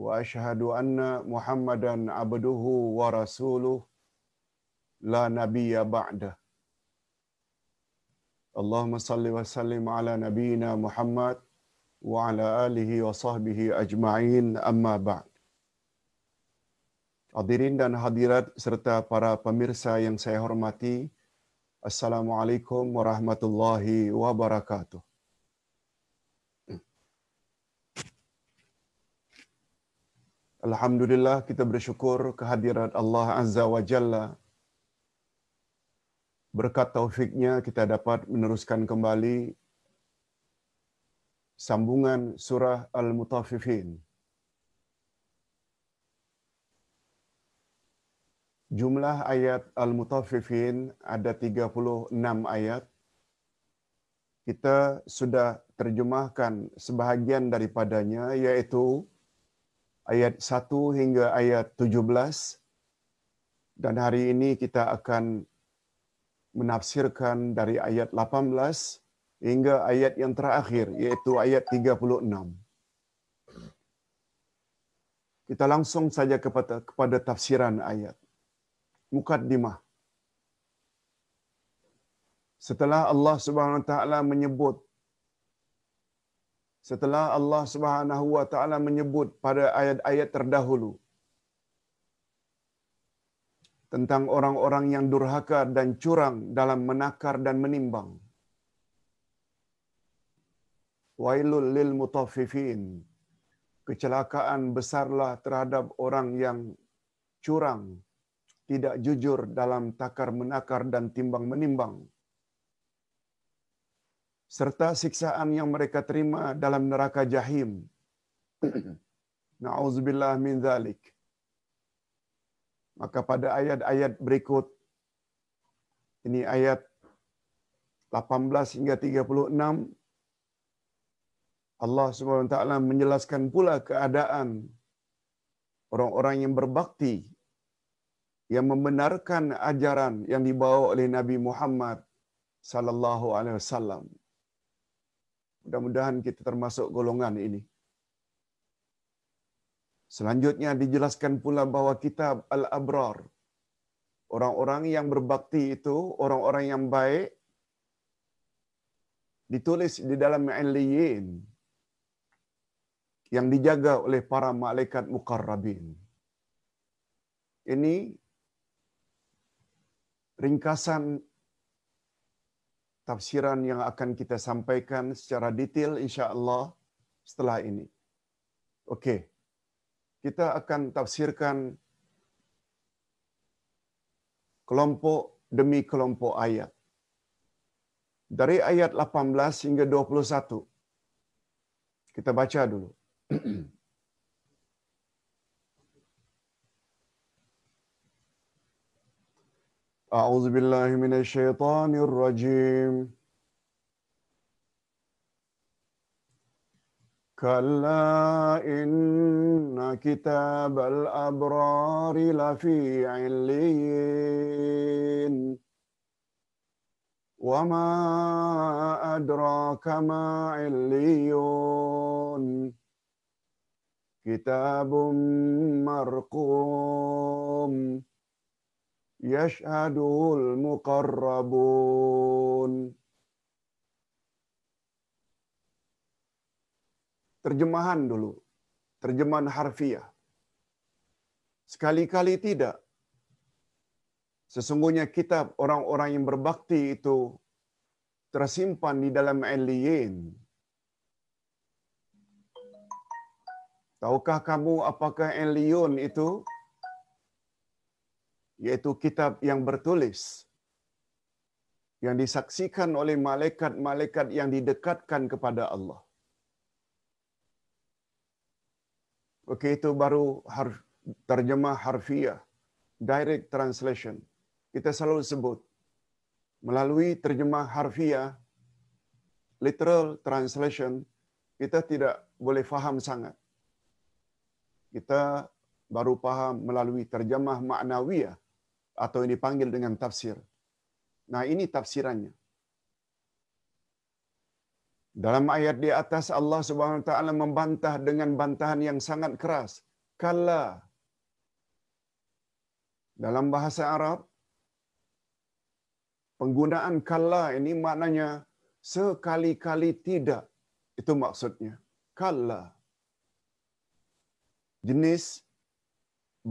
wa ashhadu anna Muhammadan abduhu wa rasuluhu la nabiyya ba'da Allahumma salli wa sallim ala nabiyyina Muhammad wa ala alihi wa sahbihi ajma'in amma ba'd Hadirin dan hadirat serta para pemirsa yang saya hormati Assalamualaikum warahmatullahi wabarakatuh Alhamdulillah kita bersyukur kehadiran Allah Azza wa Jalla. Berkat taufiknya kita dapat meneruskan kembali sambungan surah Al-Mutafifin. Jumlah ayat Al-Mutafifin ada 36 ayat. Kita sudah terjemahkan sebahagian daripadanya yaitu ayat 1 hingga ayat 17 dan hari ini kita akan menafsirkan dari ayat 18 hingga ayat yang terakhir yaitu ayat 36. Kita langsung saja kepada kepada tafsiran ayat. Mukaddimah. Setelah Allah Subhanahu Wa Taala menyebut setelah Allah Subhanahu wa taala menyebut pada ayat-ayat terdahulu tentang orang-orang yang durhaka dan curang dalam menakar dan menimbang. Wailul lil mutaffifin. Kecelakaan besarlah terhadap orang yang curang, tidak jujur dalam takar menakar dan timbang menimbang serta siksaan yang mereka terima dalam neraka jahim. Na'udzubillah min zalik. Maka pada ayat-ayat berikut, ini ayat 18 hingga 36, Allah subhanahu wa taala menjelaskan pula keadaan orang-orang yang berbakti, yang membenarkan ajaran yang dibawa oleh Nabi Muhammad sallallahu alaihi wasallam. Mudah-mudahan kita termasuk golongan ini. Selanjutnya dijelaskan pula bahwa kitab Al-Abrar. Orang-orang yang berbakti itu, orang-orang yang baik, ditulis di dalam Aliyin yang dijaga oleh para malaikat mukarrabin. Ini ringkasan tafsiran yang akan kita sampaikan secara detail insya-Allah setelah ini. Okey, Kita akan tafsirkan kelompok demi kelompok ayat. Dari ayat 18 hingga 21. Kita baca dulu. أعوذ بالله من الشيطان الرجيم كلا إن كتاب الأبرار لفي عليين وما أدراك ما عليون كتاب مرقوم yash'adul muqarrabun Terjemahan dulu. Terjemahan harfiah. Sekali-kali tidak. Sesungguhnya kitab orang-orang yang berbakti itu tersimpan di dalam Eliyin. Tahukah kamu apakah Eliyun Itu yaitu kitab yang bertulis yang disaksikan oleh malaikat-malaikat yang didekatkan kepada Allah. Oke itu baru harf, terjemah harfiah, direct translation. Kita selalu sebut melalui terjemah harfiah, literal translation, kita tidak boleh faham sangat. Kita baru faham melalui terjemah maknawiyah, atau ini panggil dengan tafsir. Nah, ini tafsirannya. Dalam ayat di atas Allah Subhanahu wa taala membantah dengan bantahan yang sangat keras. Kala dalam bahasa Arab penggunaan kala ini maknanya sekali-kali tidak. Itu maksudnya. Kala jenis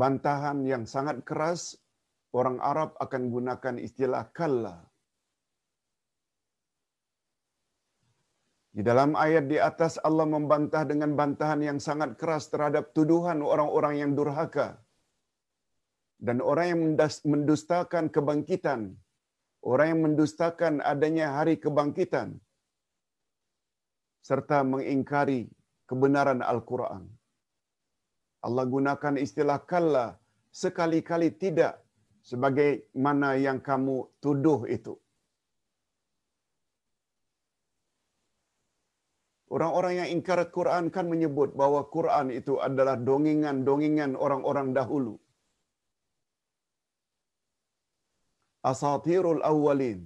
bantahan yang sangat keras Orang Arab akan gunakan istilah kalla. Di dalam ayat di atas Allah membantah dengan bantahan yang sangat keras terhadap tuduhan orang-orang yang durhaka dan orang yang mendustakan kebangkitan, orang yang mendustakan adanya hari kebangkitan serta mengingkari kebenaran Al-Quran. Allah gunakan istilah kalla sekali-kali tidak sebagai mana yang kamu tuduh itu. Orang-orang yang ingkar Quran kan menyebut bahawa Quran itu adalah dongengan-dongengan orang-orang dahulu. Asatirul awwalin.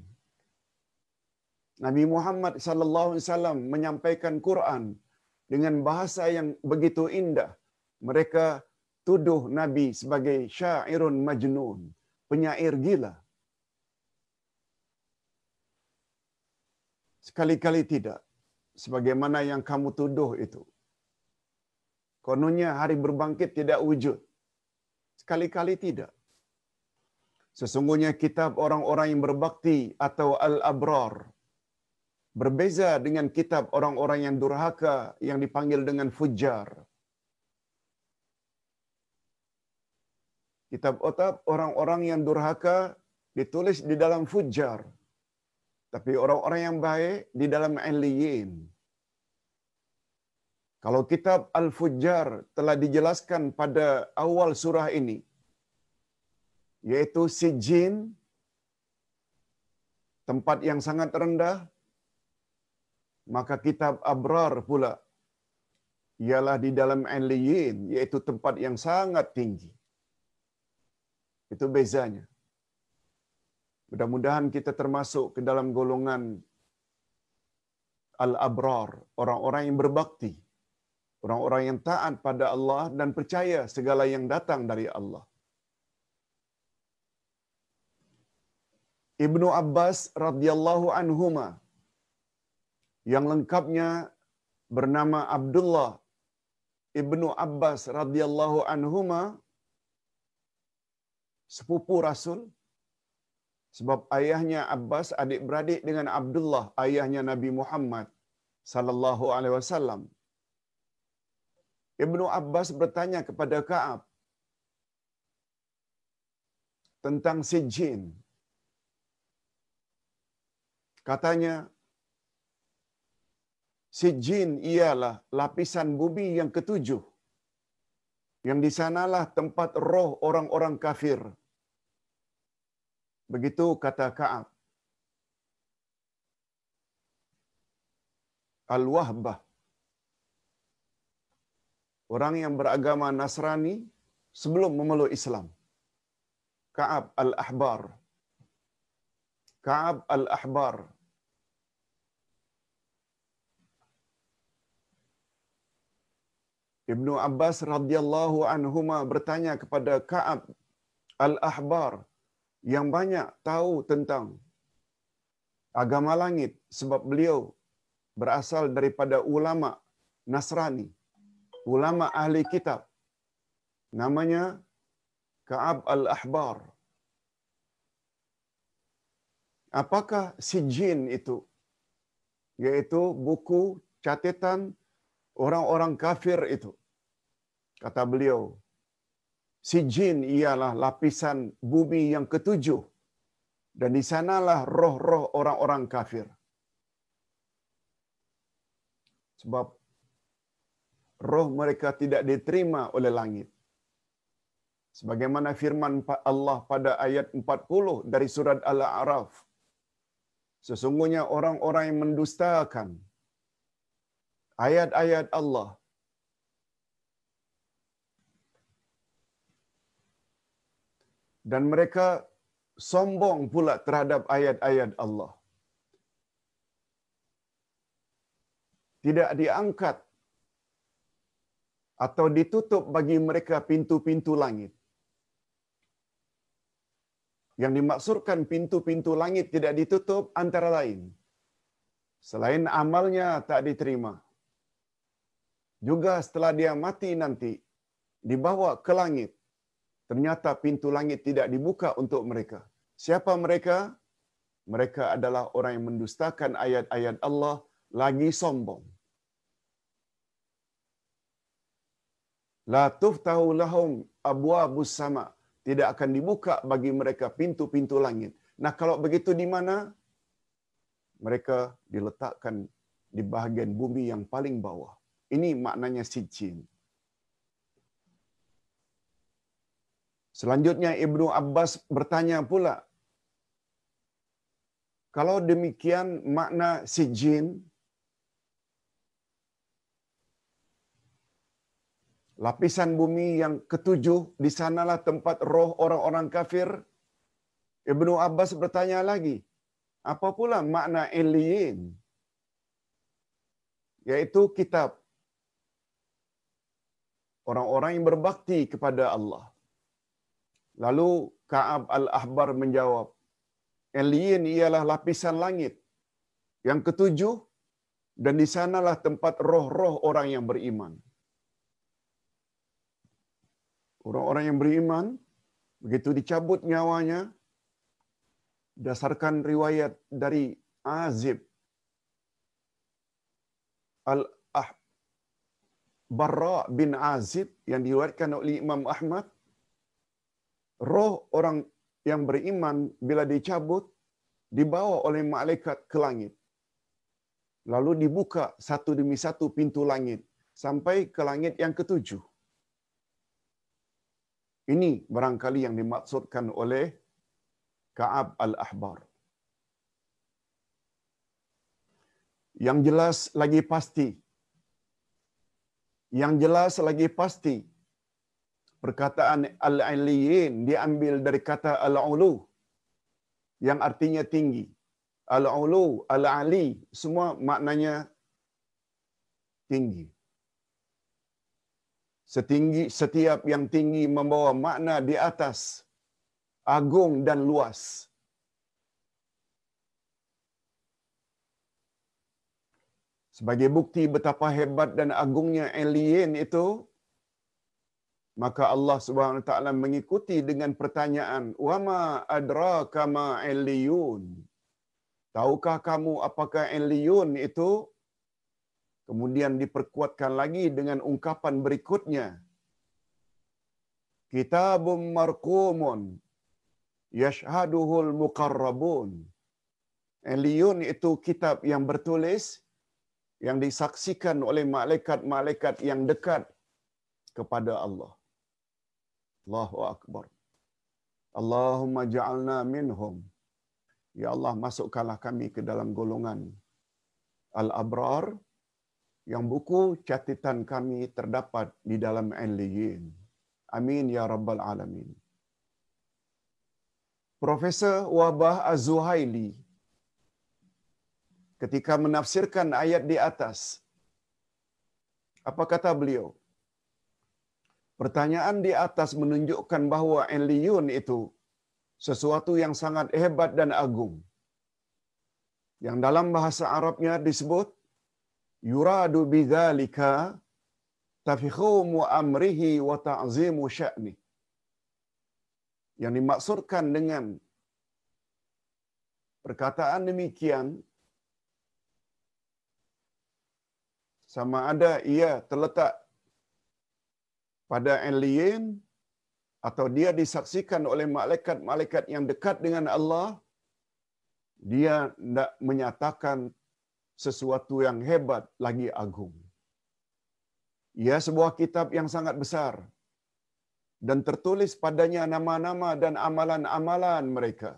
Nabi Muhammad sallallahu alaihi wasallam menyampaikan Quran dengan bahasa yang begitu indah. Mereka tuduh Nabi sebagai syairun majnun penyair gila. Sekali-kali tidak. Sebagaimana yang kamu tuduh itu. Kononnya hari berbangkit tidak wujud. Sekali-kali tidak. Sesungguhnya kitab orang-orang yang berbakti atau al-abrar. Berbeza dengan kitab orang-orang yang durhaka yang dipanggil dengan fujar. Fujar. kitab-kitab orang-orang yang durhaka ditulis di dalam fujar. Tapi orang-orang yang baik di dalam aliyin. Kalau kitab Al-Fujar telah dijelaskan pada awal surah ini, yaitu si jin, tempat yang sangat rendah, maka kitab Abrar pula ialah di dalam Aliyin, yaitu tempat yang sangat tinggi. Itu bezanya. Mudah-mudahan kita termasuk ke dalam golongan al-abrar, orang-orang yang berbakti, orang-orang yang taat pada Allah dan percaya segala yang datang dari Allah. Ibnu Abbas radhiyallahu anhuma yang lengkapnya bernama Abdullah Ibnu Abbas radhiyallahu anhuma sepupu Rasul. Sebab ayahnya Abbas adik-beradik dengan Abdullah, ayahnya Nabi Muhammad sallallahu alaihi wasallam. Ibnu Abbas bertanya kepada Ka'ab tentang si jin. Katanya, si jin ialah lapisan bumi yang ketujuh. Yang di sanalah tempat roh orang-orang kafir Begitu kata Ka'ab. Al-Wahbah. Orang yang beragama Nasrani sebelum memeluk Islam. Ka'ab Al-Ahbar. Ka'ab Al-Ahbar. Ibnu Abbas radhiyallahu anhuma bertanya kepada Ka'ab Al-Ahbar, yang banyak tahu tentang agama langit sebab beliau berasal daripada ulama Nasrani, ulama ahli kitab. Namanya Ka'ab Al-Ahbar. Apakah si jin itu? Yaitu buku catatan orang-orang kafir itu. Kata beliau, Si jin ialah lapisan bumi yang ketujuh. Dan di sanalah roh-roh orang-orang kafir. Sebab roh mereka tidak diterima oleh langit. Sebagaimana firman Allah pada ayat 40 dari surat Al-A'raf. Sesungguhnya orang-orang yang mendustakan ayat-ayat Allah, dan mereka sombong pula terhadap ayat-ayat Allah. Tidak diangkat atau ditutup bagi mereka pintu-pintu langit. Yang dimaksudkan pintu-pintu langit tidak ditutup antara lain. Selain amalnya tak diterima. Juga setelah dia mati nanti, dibawa ke langit ternyata pintu langit tidak dibuka untuk mereka. Siapa mereka? Mereka adalah orang yang mendustakan ayat-ayat Allah lagi sombong. La tuftahu lahum abwaabu sama. Tidak akan dibuka bagi mereka pintu-pintu langit. Nah, kalau begitu di mana? Mereka diletakkan di bahagian bumi yang paling bawah. Ini maknanya sijin. Selanjutnya Ibnu Abbas bertanya pula, kalau demikian makna si jin, lapisan bumi yang ketujuh, di sanalah tempat roh orang-orang kafir. Ibnu Abbas bertanya lagi, apa pula makna alien? Yaitu kitab. Orang-orang yang berbakti kepada Allah. Lalu Kaab Al-Ahbar menjawab, Alien ialah lapisan langit yang ketujuh dan di sanalah tempat roh-roh orang yang beriman. Orang-orang yang beriman, begitu dicabut nyawanya, dasarkan riwayat dari Azib Al-Ahbar bin Azib yang diriwayatkan oleh Imam Ahmad, roh orang yang beriman bila dicabut dibawa oleh malaikat ke langit. Lalu dibuka satu demi satu pintu langit sampai ke langit yang ketujuh. Ini barangkali yang dimaksudkan oleh Ka'ab al-Ahbar. Yang jelas lagi pasti. Yang jelas lagi pasti perkataan al-aliyin diambil dari kata al-ulu yang artinya tinggi. Al-ulu, al-ali, semua maknanya tinggi. Setinggi setiap yang tinggi membawa makna di atas agung dan luas. Sebagai bukti betapa hebat dan agungnya alien itu, maka Allah Subhanahu wa taala mengikuti dengan pertanyaan wama adra kama illiyun tahukah kamu apakah illiyun itu kemudian diperkuatkan lagi dengan ungkapan berikutnya kitabum marqumun yashhaduhul Mukarrabun. illiyun itu kitab yang bertulis yang disaksikan oleh malaikat-malaikat yang dekat kepada Allah. Allahu Akbar. Allahumma ja'alna minhum. Ya Allah, masukkanlah kami ke dalam golongan Al-Abrar yang buku catatan kami terdapat di dalam al Aliyin. Amin ya rabbal alamin. Profesor Wabah Az-Zuhaili ketika menafsirkan ayat di atas apa kata beliau? Pertanyaan di atas menunjukkan bahwa Eliyun itu sesuatu yang sangat hebat dan agung. Yang dalam bahasa Arabnya disebut yuradu bidzalika tafikhumu amrihi wa ta'zimu sya'ni. Yang dimaksudkan dengan perkataan demikian sama ada ia terletak pada Aliyin atau dia disaksikan oleh malaikat-malaikat yang dekat dengan Allah, dia tidak menyatakan sesuatu yang hebat lagi agung. Ia sebuah kitab yang sangat besar dan tertulis padanya nama-nama dan amalan-amalan mereka.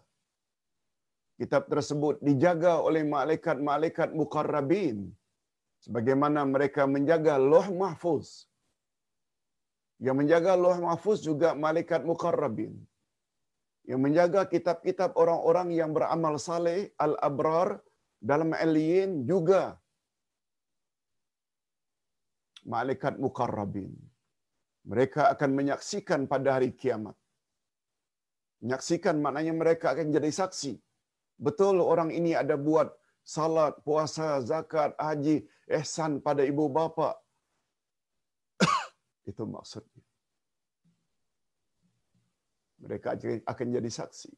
Kitab tersebut dijaga oleh malaikat-malaikat mukarrabin sebagaimana mereka menjaga loh mahfuz. Yang menjaga Allah Mahfuz juga malaikat mukarrabin. Yang menjaga kitab-kitab orang-orang yang beramal saleh al-abrar dalam aliyin juga malaikat mukarrabin. Mereka akan menyaksikan pada hari kiamat. Menyaksikan maknanya mereka akan jadi saksi. Betul orang ini ada buat salat, puasa, zakat, haji, ihsan pada ibu bapa, itu maksudnya. Mereka akan jadi saksi.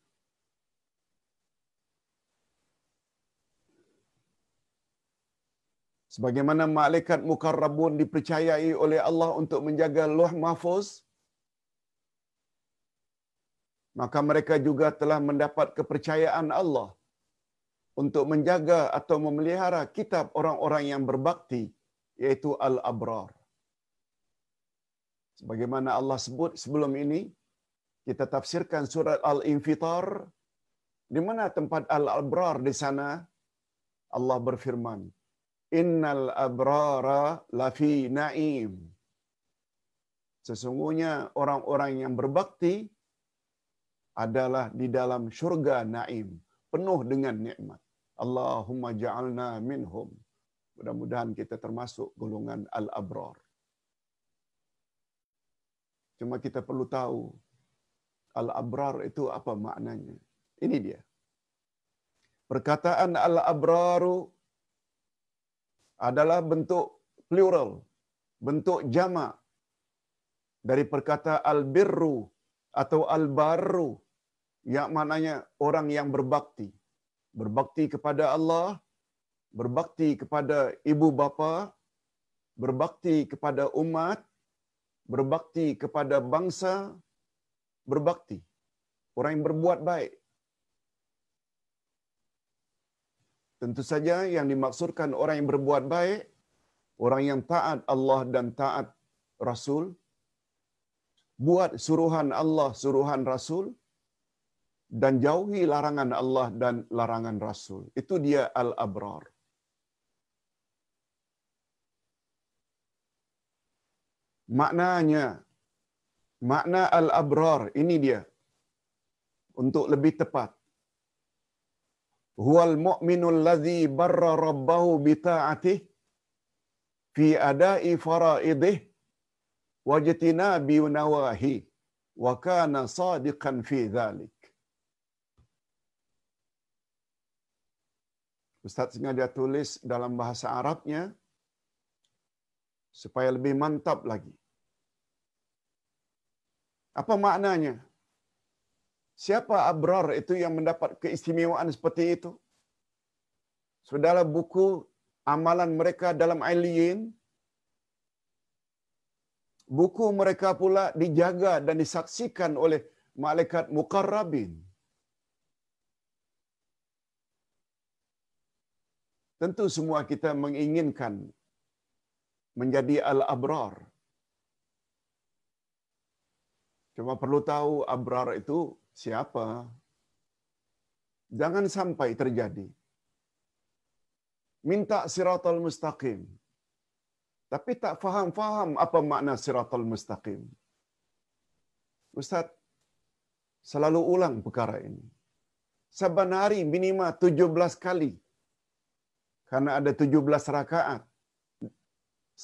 Sebagaimana malaikat mukarrabun dipercayai oleh Allah untuk menjaga loh mahfuz, maka mereka juga telah mendapat kepercayaan Allah untuk menjaga atau memelihara kitab orang-orang yang berbakti, yaitu Al-Abrar sebagaimana Allah sebut sebelum ini kita tafsirkan surat Al-Infitar di mana tempat Al-Abrar di sana Allah berfirman Innal abrara lafi na'im Sesungguhnya orang-orang yang berbakti adalah di dalam syurga na'im penuh dengan nikmat Allahumma ja'alna minhum Mudah-mudahan kita termasuk golongan Al-Abrar Cuma kita perlu tahu al-abrar itu apa maknanya. Ini dia. Perkataan al-abraru adalah bentuk plural, bentuk jama dari perkata al-birru atau al-barru yang maknanya orang yang berbakti. Berbakti kepada Allah, berbakti kepada ibu bapa, berbakti kepada umat, berbakti kepada bangsa, berbakti. Orang yang berbuat baik. Tentu saja yang dimaksudkan orang yang berbuat baik, orang yang taat Allah dan taat Rasul, buat suruhan Allah, suruhan Rasul, dan jauhi larangan Allah dan larangan Rasul. Itu dia Al-Abrar. maknanya makna al-abrar ini dia untuk lebih tepat huwal mu'minul ladzi barra rabbahu bi fi ada'i fara'idih wajtina bi nawahi wa kana sadiqan fi dhalik Ustaz sengaja tulis dalam bahasa Arabnya supaya lebih mantap lagi. Apa maknanya? Siapa abrar itu yang mendapat keistimewaan seperti itu? Sudahlah buku amalan mereka dalam Aliyin. Buku mereka pula dijaga dan disaksikan oleh malaikat Mukarrabin. Tentu semua kita menginginkan menjadi al-abrar. Cuma perlu tahu Abrar itu siapa. Jangan sampai terjadi. Minta siratul mustaqim. Tapi tak faham-faham apa makna siratul mustaqim. Ustaz, selalu ulang perkara ini. Saban hari minima 17 kali. Karena ada 17 rakaat.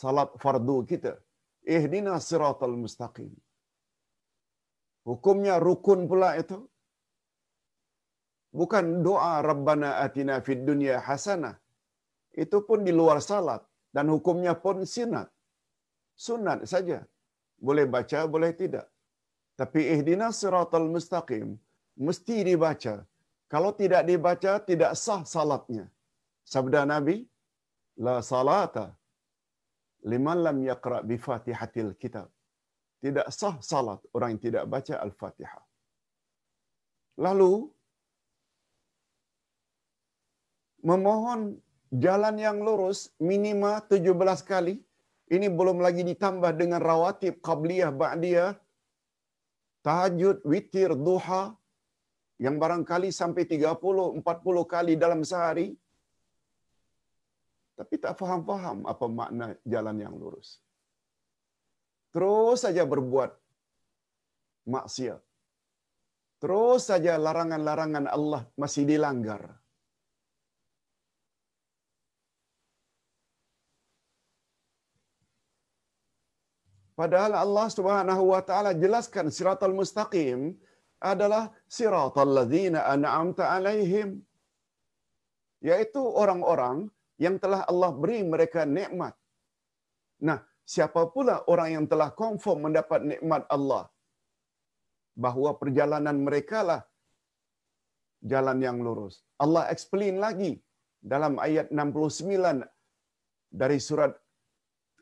Salat fardu kita. Ihdina siratul mustaqim. Hukumnya rukun pula itu. Bukan doa Rabbana atina fid dunya hasanah. Itu pun di luar salat. Dan hukumnya pun sinat. Sunat saja. Boleh baca, boleh tidak. Tapi ihdina siratul mustaqim. Mesti dibaca. Kalau tidak dibaca, tidak sah salatnya. Sabda Nabi, La salata liman lam yakra bi fatihatil kitab tidak sah salat orang yang tidak baca Al-Fatihah. Lalu, memohon jalan yang lurus minima 17 kali. Ini belum lagi ditambah dengan rawatib, qabliyah, ba'diyah, tahajud, witir, duha, yang barangkali sampai 30-40 kali dalam sehari. Tapi tak faham-faham apa makna jalan yang lurus terus saja berbuat maksiat. Terus saja larangan-larangan Allah masih dilanggar. Padahal Allah Subhanahu wa taala jelaskan siratal mustaqim adalah siratal ladzina an'amta alaihim yaitu orang-orang yang telah Allah beri mereka nikmat. Nah, siapa pula orang yang telah confirm mendapat nikmat Allah bahawa perjalanan mereka lah jalan yang lurus. Allah explain lagi dalam ayat 69 dari surat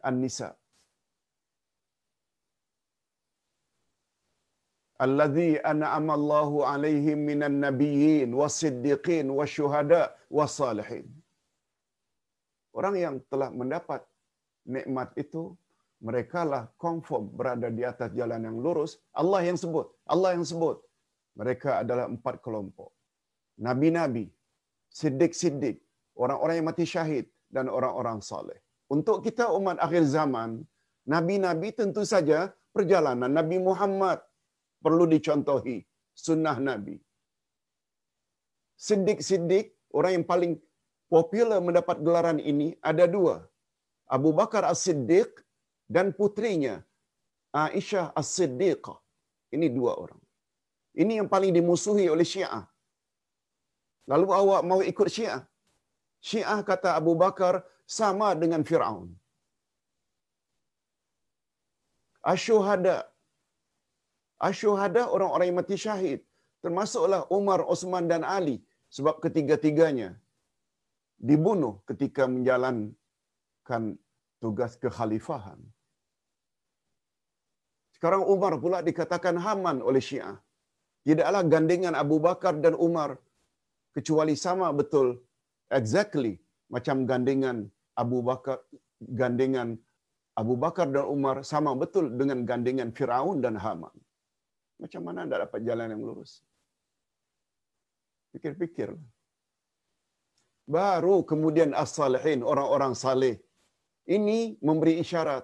An-Nisa. Alladhi an'ama Allahu alaihim minan nabiyyin wasiddiqin wasyuhada wasalihin. Orang yang telah mendapat nikmat itu mereka lah confirm berada di atas jalan yang lurus Allah yang sebut Allah yang sebut mereka adalah empat kelompok nabi-nabi siddiq-siddiq orang-orang yang mati syahid dan orang-orang saleh untuk kita umat akhir zaman nabi-nabi tentu saja perjalanan Nabi Muhammad perlu dicontohi sunnah nabi siddiq-siddiq orang yang paling popular mendapat gelaran ini ada dua Abu Bakar As-Siddiq dan putrinya Aisyah As-Siddiqah. Ini dua orang. Ini yang paling dimusuhi oleh Syiah. Lalu awak mau ikut Syiah? Syiah kata Abu Bakar sama dengan Firaun. Asyuhada. Asyuhada orang-orang yang mati syahid. Termasuklah Umar, Osman dan Ali. Sebab ketiga-tiganya dibunuh ketika menjalankan melakukan tugas kekhalifahan. Sekarang Umar pula dikatakan Haman oleh Syiah. Tidaklah gandingan Abu Bakar dan Umar kecuali sama betul exactly macam gandingan Abu Bakar gandingan Abu Bakar dan Umar sama betul dengan gandingan Firaun dan Haman. Macam mana anda dapat jalan yang lurus? Pikir-pikir. Baru kemudian as-salihin, orang-orang saleh ini memberi isyarat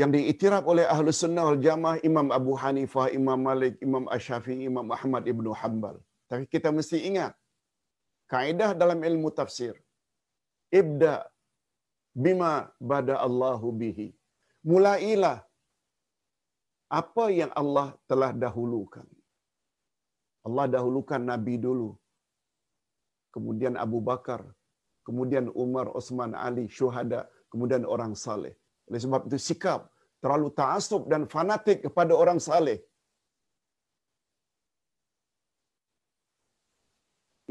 yang diiktiraf oleh ahlu Sunnah wal Jamaah Imam Abu Hanifah, Imam Malik, Imam Ash-Shafi, Imam Ahmad Ibn Hanbal. Tapi kita mesti ingat kaedah dalam ilmu tafsir. Ibda bima bada Allahu bihi. Mulailah apa yang Allah telah dahulukan. Allah dahulukan Nabi dulu. Kemudian Abu Bakar, kemudian Umar, Osman, Ali, Syuhada, kemudian orang saleh. Oleh sebab itu sikap terlalu taasub dan fanatik kepada orang saleh.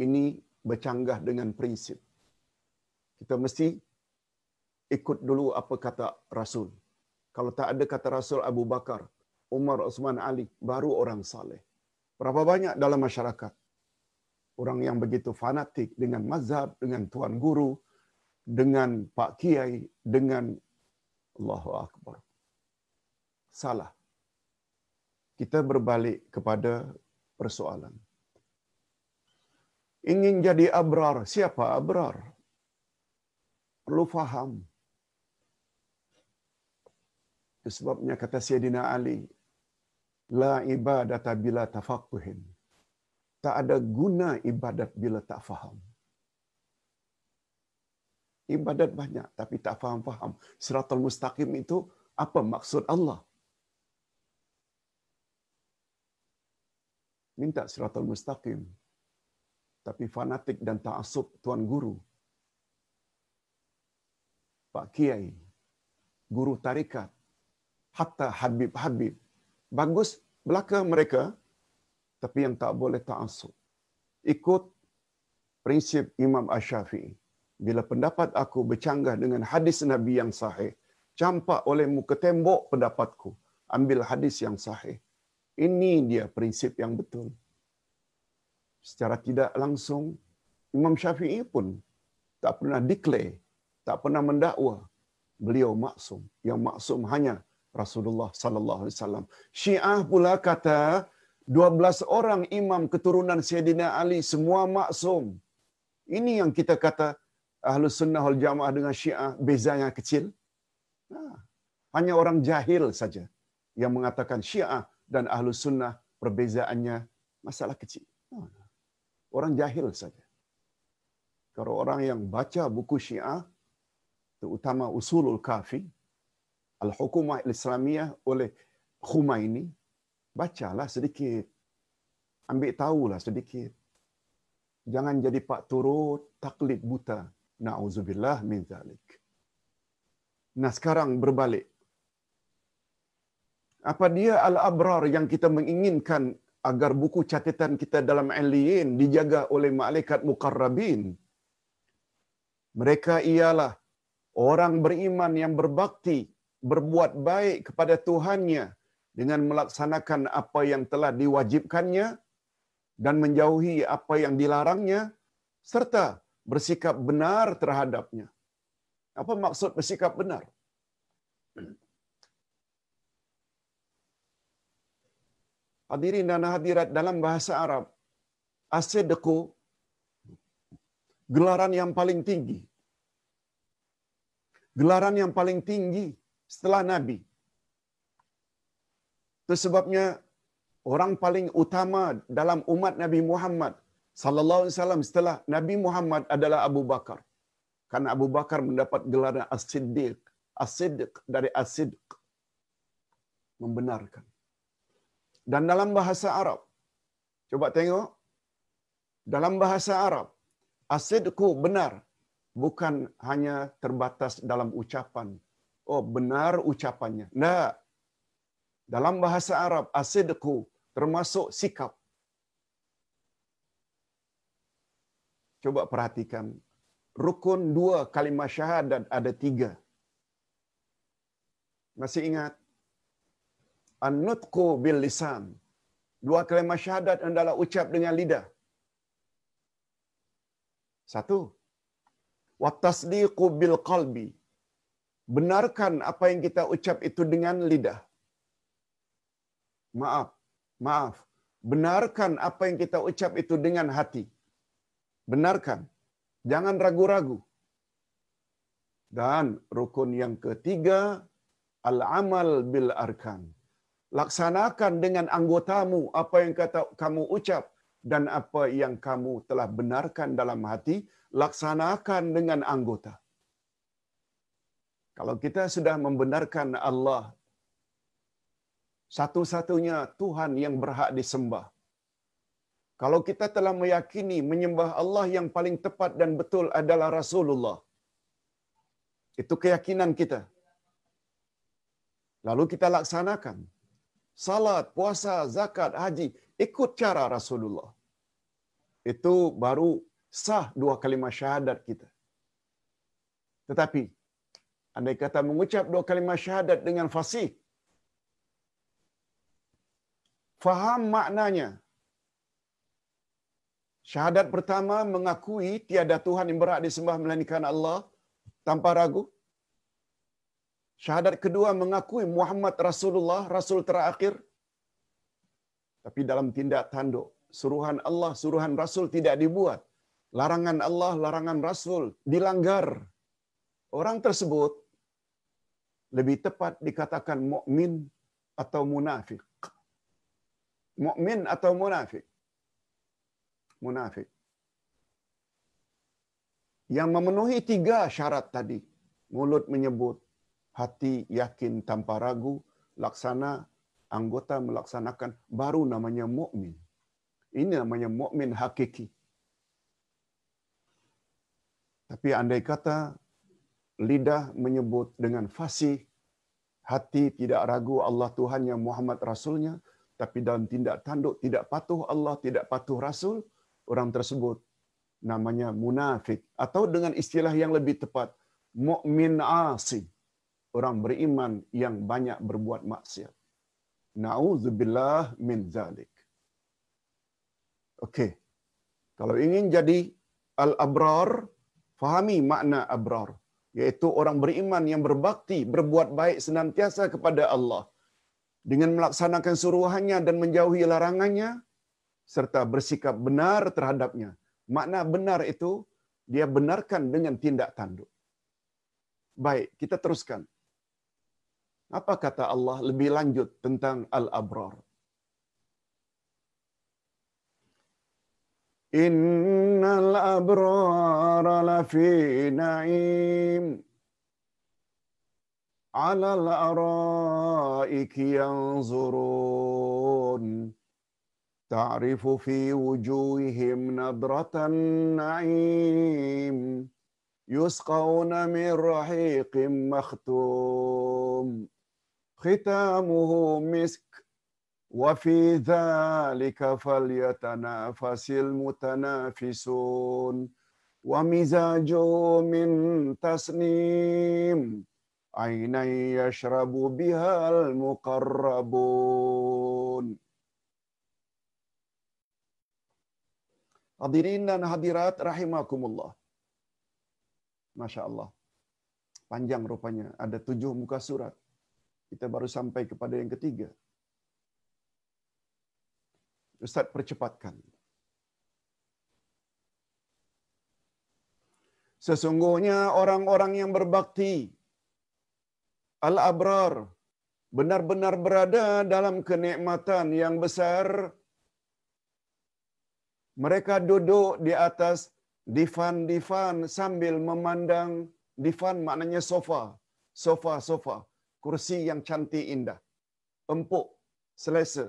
Ini bercanggah dengan prinsip. Kita mesti ikut dulu apa kata Rasul. Kalau tak ada kata Rasul Abu Bakar, Umar, Osman, Ali, baru orang saleh. Berapa banyak dalam masyarakat? orang yang begitu fanatik dengan mazhab, dengan tuan guru, dengan pak kiai, dengan Allahu Akbar. Salah. Kita berbalik kepada persoalan. Ingin jadi abrar, siapa abrar? Perlu faham. Sebabnya kata Syedina Ali, La ibadata bila tafakuhin tak ada guna ibadat bila tak faham. Ibadat banyak tapi tak faham-faham. Siratul mustaqim itu apa maksud Allah? Minta siratul mustaqim. Tapi fanatik dan ta'asub Tuan Guru. Pak Kiai. Guru Tarikat. Hatta Habib-Habib. Bagus belaka mereka tapi yang tak boleh ta'asub. Ikut prinsip Imam Ash-Shafi'i. Bila pendapat aku bercanggah dengan hadis Nabi yang sahih, campak oleh ke tembok pendapatku. Ambil hadis yang sahih. Ini dia prinsip yang betul. Secara tidak langsung, Imam Syafi'i pun tak pernah declare, tak pernah mendakwa beliau maksum. Yang maksum hanya Rasulullah sallallahu alaihi wasallam. Syiah pula kata 12 orang imam keturunan Sayyidina Ali semua maksum. Ini yang kita kata Ahlus Sunnah wal Jamaah dengan Syiah bezanya kecil. Ha, hanya orang jahil saja yang mengatakan Syiah dan Ahlus Sunnah perbezaannya masalah kecil. Ha, orang jahil saja. Kalau orang yang baca buku Syiah terutama Usulul Kafi Al-Hukumah Islamiyah oleh Khumaini bacalah sedikit. Ambil tahulah sedikit. Jangan jadi pak turut taklid buta. Na'udzubillah min zalik. Nah sekarang berbalik. Apa dia al-abrar yang kita menginginkan agar buku catatan kita dalam aliyin dijaga oleh malaikat mukarrabin? Mereka ialah orang beriman yang berbakti, berbuat baik kepada Tuhannya, dengan melaksanakan apa yang telah diwajibkannya dan menjauhi apa yang dilarangnya serta bersikap benar terhadapnya. Apa maksud bersikap benar? Hadirin dan hadirat dalam bahasa Arab, asidku gelaran yang paling tinggi. Gelaran yang paling tinggi setelah Nabi. Itu sebabnya orang paling utama dalam umat Nabi Muhammad sallallahu alaihi wasallam setelah Nabi Muhammad adalah Abu Bakar. Karena Abu Bakar mendapat gelar As-Siddiq, As-Siddiq dari As-Siddiq membenarkan. Dan dalam bahasa Arab coba tengok dalam bahasa Arab As-Siddiqu benar bukan hanya terbatas dalam ucapan. Oh, benar ucapannya. Tidak. Dalam bahasa Arab, asidku termasuk sikap. Coba perhatikan. Rukun dua kalimah syahadat ada tiga. Masih ingat? An-nutku bil lisan. Dua kalimah syahadat adalah ucap dengan lidah. Satu. Wattasdiqu bil kalbi Benarkan apa yang kita ucap itu dengan lidah maaf, maaf. Benarkan apa yang kita ucap itu dengan hati. Benarkan. Jangan ragu-ragu. Dan rukun yang ketiga, al-amal bil arkan. Laksanakan dengan anggotamu apa yang kata kamu ucap dan apa yang kamu telah benarkan dalam hati, laksanakan dengan anggota. Kalau kita sudah membenarkan Allah satu-satunya Tuhan yang berhak disembah. Kalau kita telah meyakini menyembah Allah yang paling tepat dan betul adalah Rasulullah. Itu keyakinan kita. Lalu kita laksanakan salat, puasa, zakat, haji ikut cara Rasulullah. Itu baru sah dua kalimah syahadat kita. Tetapi andai kata mengucap dua kalimah syahadat dengan fasih faham maknanya. Syahadat pertama mengakui tiada Tuhan yang berhak disembah melainkan Allah tanpa ragu. Syahadat kedua mengakui Muhammad Rasulullah, Rasul terakhir. Tapi dalam tindak tanduk, suruhan Allah, suruhan Rasul tidak dibuat. Larangan Allah, larangan Rasul dilanggar. Orang tersebut lebih tepat dikatakan mukmin atau munafik mukmin atau munafik? Munafik. Yang memenuhi tiga syarat tadi. Mulut menyebut, hati yakin tanpa ragu, laksana anggota melaksanakan baru namanya mukmin. Ini namanya mukmin hakiki. Tapi andai kata lidah menyebut dengan fasih, hati tidak ragu Allah Tuhannya Muhammad Rasulnya, tapi dalam tindak tanduk tidak patuh Allah, tidak patuh Rasul, orang tersebut namanya munafik atau dengan istilah yang lebih tepat mukmin asi. Orang beriman yang banyak berbuat maksiat. Nauzubillah min zalik. Okey. Kalau ingin jadi al-abrar, fahami makna abrar yaitu orang beriman yang berbakti, berbuat baik senantiasa kepada Allah dengan melaksanakan suruhannya dan menjauhi larangannya serta bersikap benar terhadapnya. Makna benar itu dia benarkan dengan tindak tanduk. Baik, kita teruskan. Apa kata Allah lebih lanjut tentang Al-Abrar? Innal abrara lafi na'im. على الارائك ينظرون تعرف في وجوههم نضره النعيم يسقون من رحيق مختوم ختامه مسك وفي ذلك فليتنافس المتنافسون ومزاجه من تسنيم عَيْنًا yashrabu bihal الْمُقَرَّبُونَ Hadirin dan hadirat rahimakumullah. Masya Allah. Panjang rupanya. Ada tujuh muka surat. Kita baru sampai kepada yang ketiga. Ustaz percepatkan. Sesungguhnya orang-orang yang berbakti Al-Abrar benar-benar berada dalam kenikmatan yang besar. Mereka duduk di atas divan-divan sambil memandang divan maknanya sofa. Sofa-sofa. Kursi yang cantik indah. Empuk. Selesa.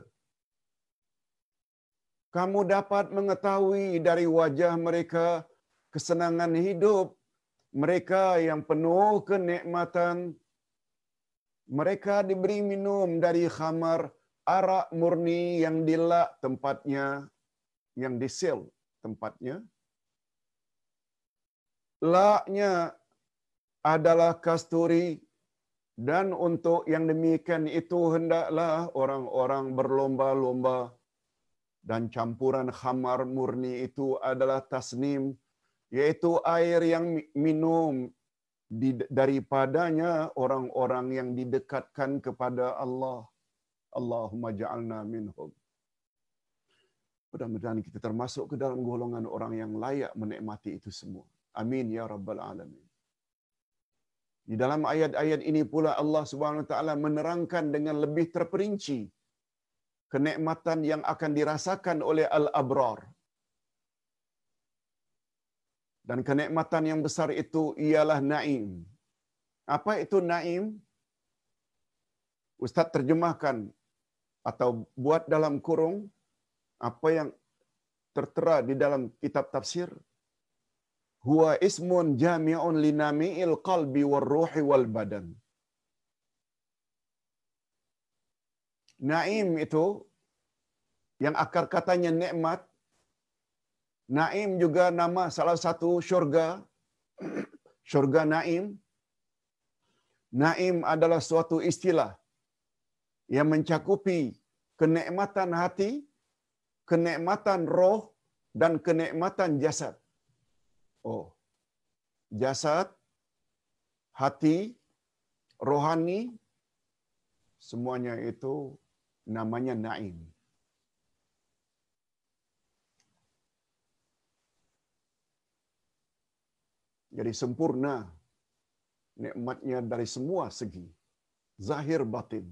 Kamu dapat mengetahui dari wajah mereka kesenangan hidup mereka yang penuh kenikmatan, mereka diberi minum dari khamar arak murni yang dilak tempatnya, yang disil tempatnya. Laknya adalah kasturi dan untuk yang demikian itu hendaklah orang-orang berlomba-lomba dan campuran khamar murni itu adalah tasnim, yaitu air yang minum di, daripadanya orang-orang yang didekatkan kepada Allah. Allahumma ja'alna minhum. Mudah-mudahan kita termasuk ke dalam golongan orang yang layak menikmati itu semua. Amin ya rabbal alamin. Di dalam ayat-ayat ini pula Allah Subhanahu taala menerangkan dengan lebih terperinci kenikmatan yang akan dirasakan oleh al-abrar, dan kenikmatan yang besar itu ialah na'im. Apa itu na'im? Ustaz terjemahkan atau buat dalam kurung apa yang tertera di dalam kitab tafsir. Huwa ismun jami'un linami'il qalbi warruhi wal badan. Na'im itu yang akar katanya nikmat Naim juga nama salah satu syurga. Syurga Naim. Naim adalah suatu istilah yang mencakupi kenikmatan hati, kenikmatan roh, dan kenikmatan jasad. Oh, jasad, hati, rohani, semuanya itu namanya Naim. Jadi sempurna nikmatnya dari semua segi. Zahir batin.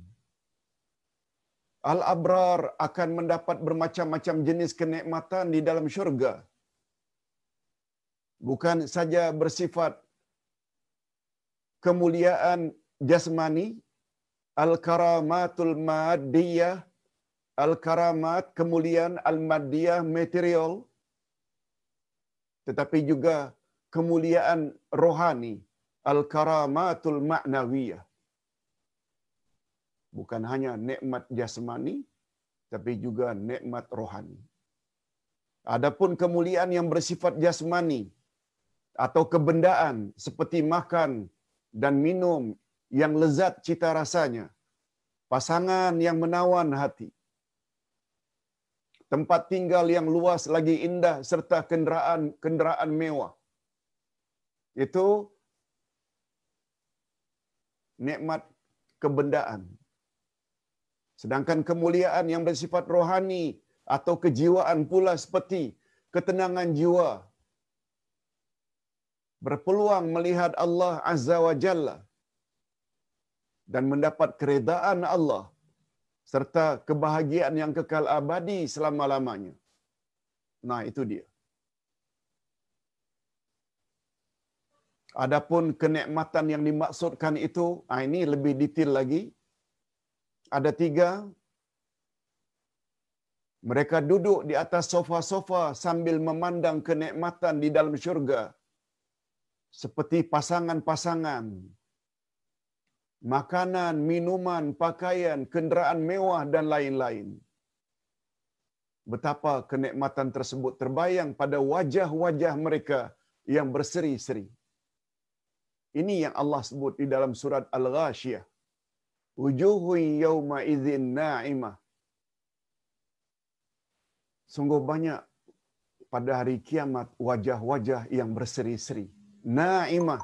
Al-Abrar akan mendapat bermacam-macam jenis kenikmatan di dalam syurga. Bukan saja bersifat kemuliaan jasmani, al-karamatul madiyah, al-karamat kemuliaan al madiyah material, tetapi juga kemuliaan rohani al-karamatul ma'nawiyah bukan hanya nikmat jasmani tapi juga nikmat rohani adapun kemuliaan yang bersifat jasmani atau kebendaan seperti makan dan minum yang lezat cita rasanya pasangan yang menawan hati tempat tinggal yang luas lagi indah serta kenderaan kenderaan mewah itu nikmat kebendaan. Sedangkan kemuliaan yang bersifat rohani atau kejiwaan pula seperti ketenangan jiwa. Berpeluang melihat Allah Azza wa Jalla dan mendapat keredaan Allah serta kebahagiaan yang kekal abadi selama-lamanya. Nah, itu dia. Adapun kenikmatan yang dimaksudkan itu, ah, ini lebih detail lagi. Ada tiga. Mereka duduk di atas sofa-sofa sambil memandang kenikmatan di dalam syurga. Seperti pasangan-pasangan. Makanan, minuman, pakaian, kenderaan mewah dan lain-lain. Betapa kenikmatan tersebut terbayang pada wajah-wajah mereka yang berseri-seri. Ini yang Allah sebut di dalam surat Al-Ghashiyah. Wujuhun yawma idzin na'imah. Sungguh banyak pada hari kiamat wajah-wajah yang berseri-seri. Na'imah.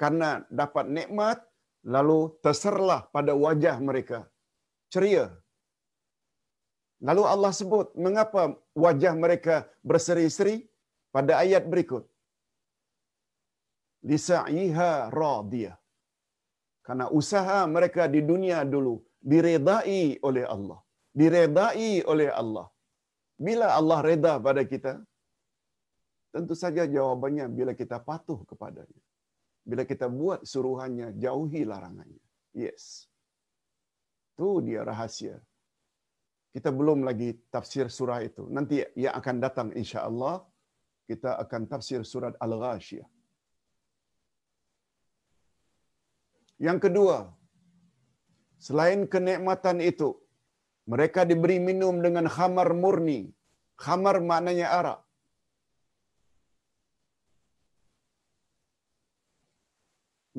Karena dapat nikmat lalu terserlah pada wajah mereka. Ceria. Lalu Allah sebut mengapa wajah mereka berseri-seri pada ayat berikut lisa'iha radiyah. Karena usaha mereka di dunia dulu diredai oleh Allah. Diredai oleh Allah. Bila Allah reda pada kita, tentu saja jawabannya bila kita patuh kepadanya. Bila kita buat suruhannya, jauhi larangannya. Yes. Itu dia rahasia. Kita belum lagi tafsir surah itu. Nanti yang akan datang insya Allah, kita akan tafsir surat Al-Ghashiyah. Yang kedua, selain kenikmatan itu, mereka diberi minum dengan khamar murni. Khamar maknanya arak.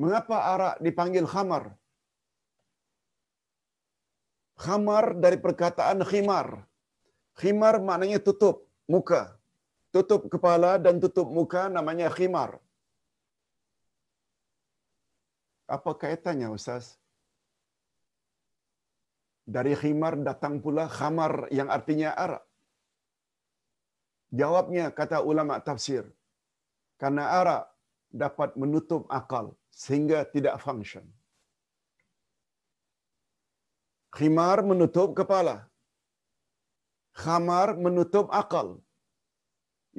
Mengapa arak dipanggil khamar? Khamar dari perkataan khimar. Khimar maknanya tutup muka. Tutup kepala dan tutup muka namanya khimar. Apa kaitannya Ustaz? Dari khimar datang pula khamar yang artinya arak. Jawabnya kata ulama tafsir. Karena arak dapat menutup akal sehingga tidak function. Khimar menutup kepala. Khamar menutup akal.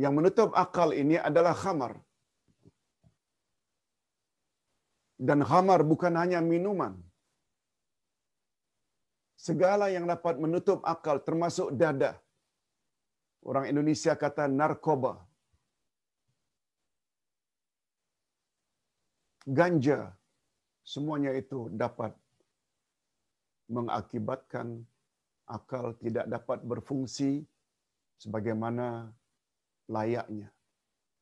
Yang menutup akal ini adalah khamar. Dan khamar bukan hanya minuman. Segala yang dapat menutup akal termasuk dada. Orang Indonesia kata narkoba. Ganja. Semuanya itu dapat mengakibatkan akal tidak dapat berfungsi sebagaimana layaknya.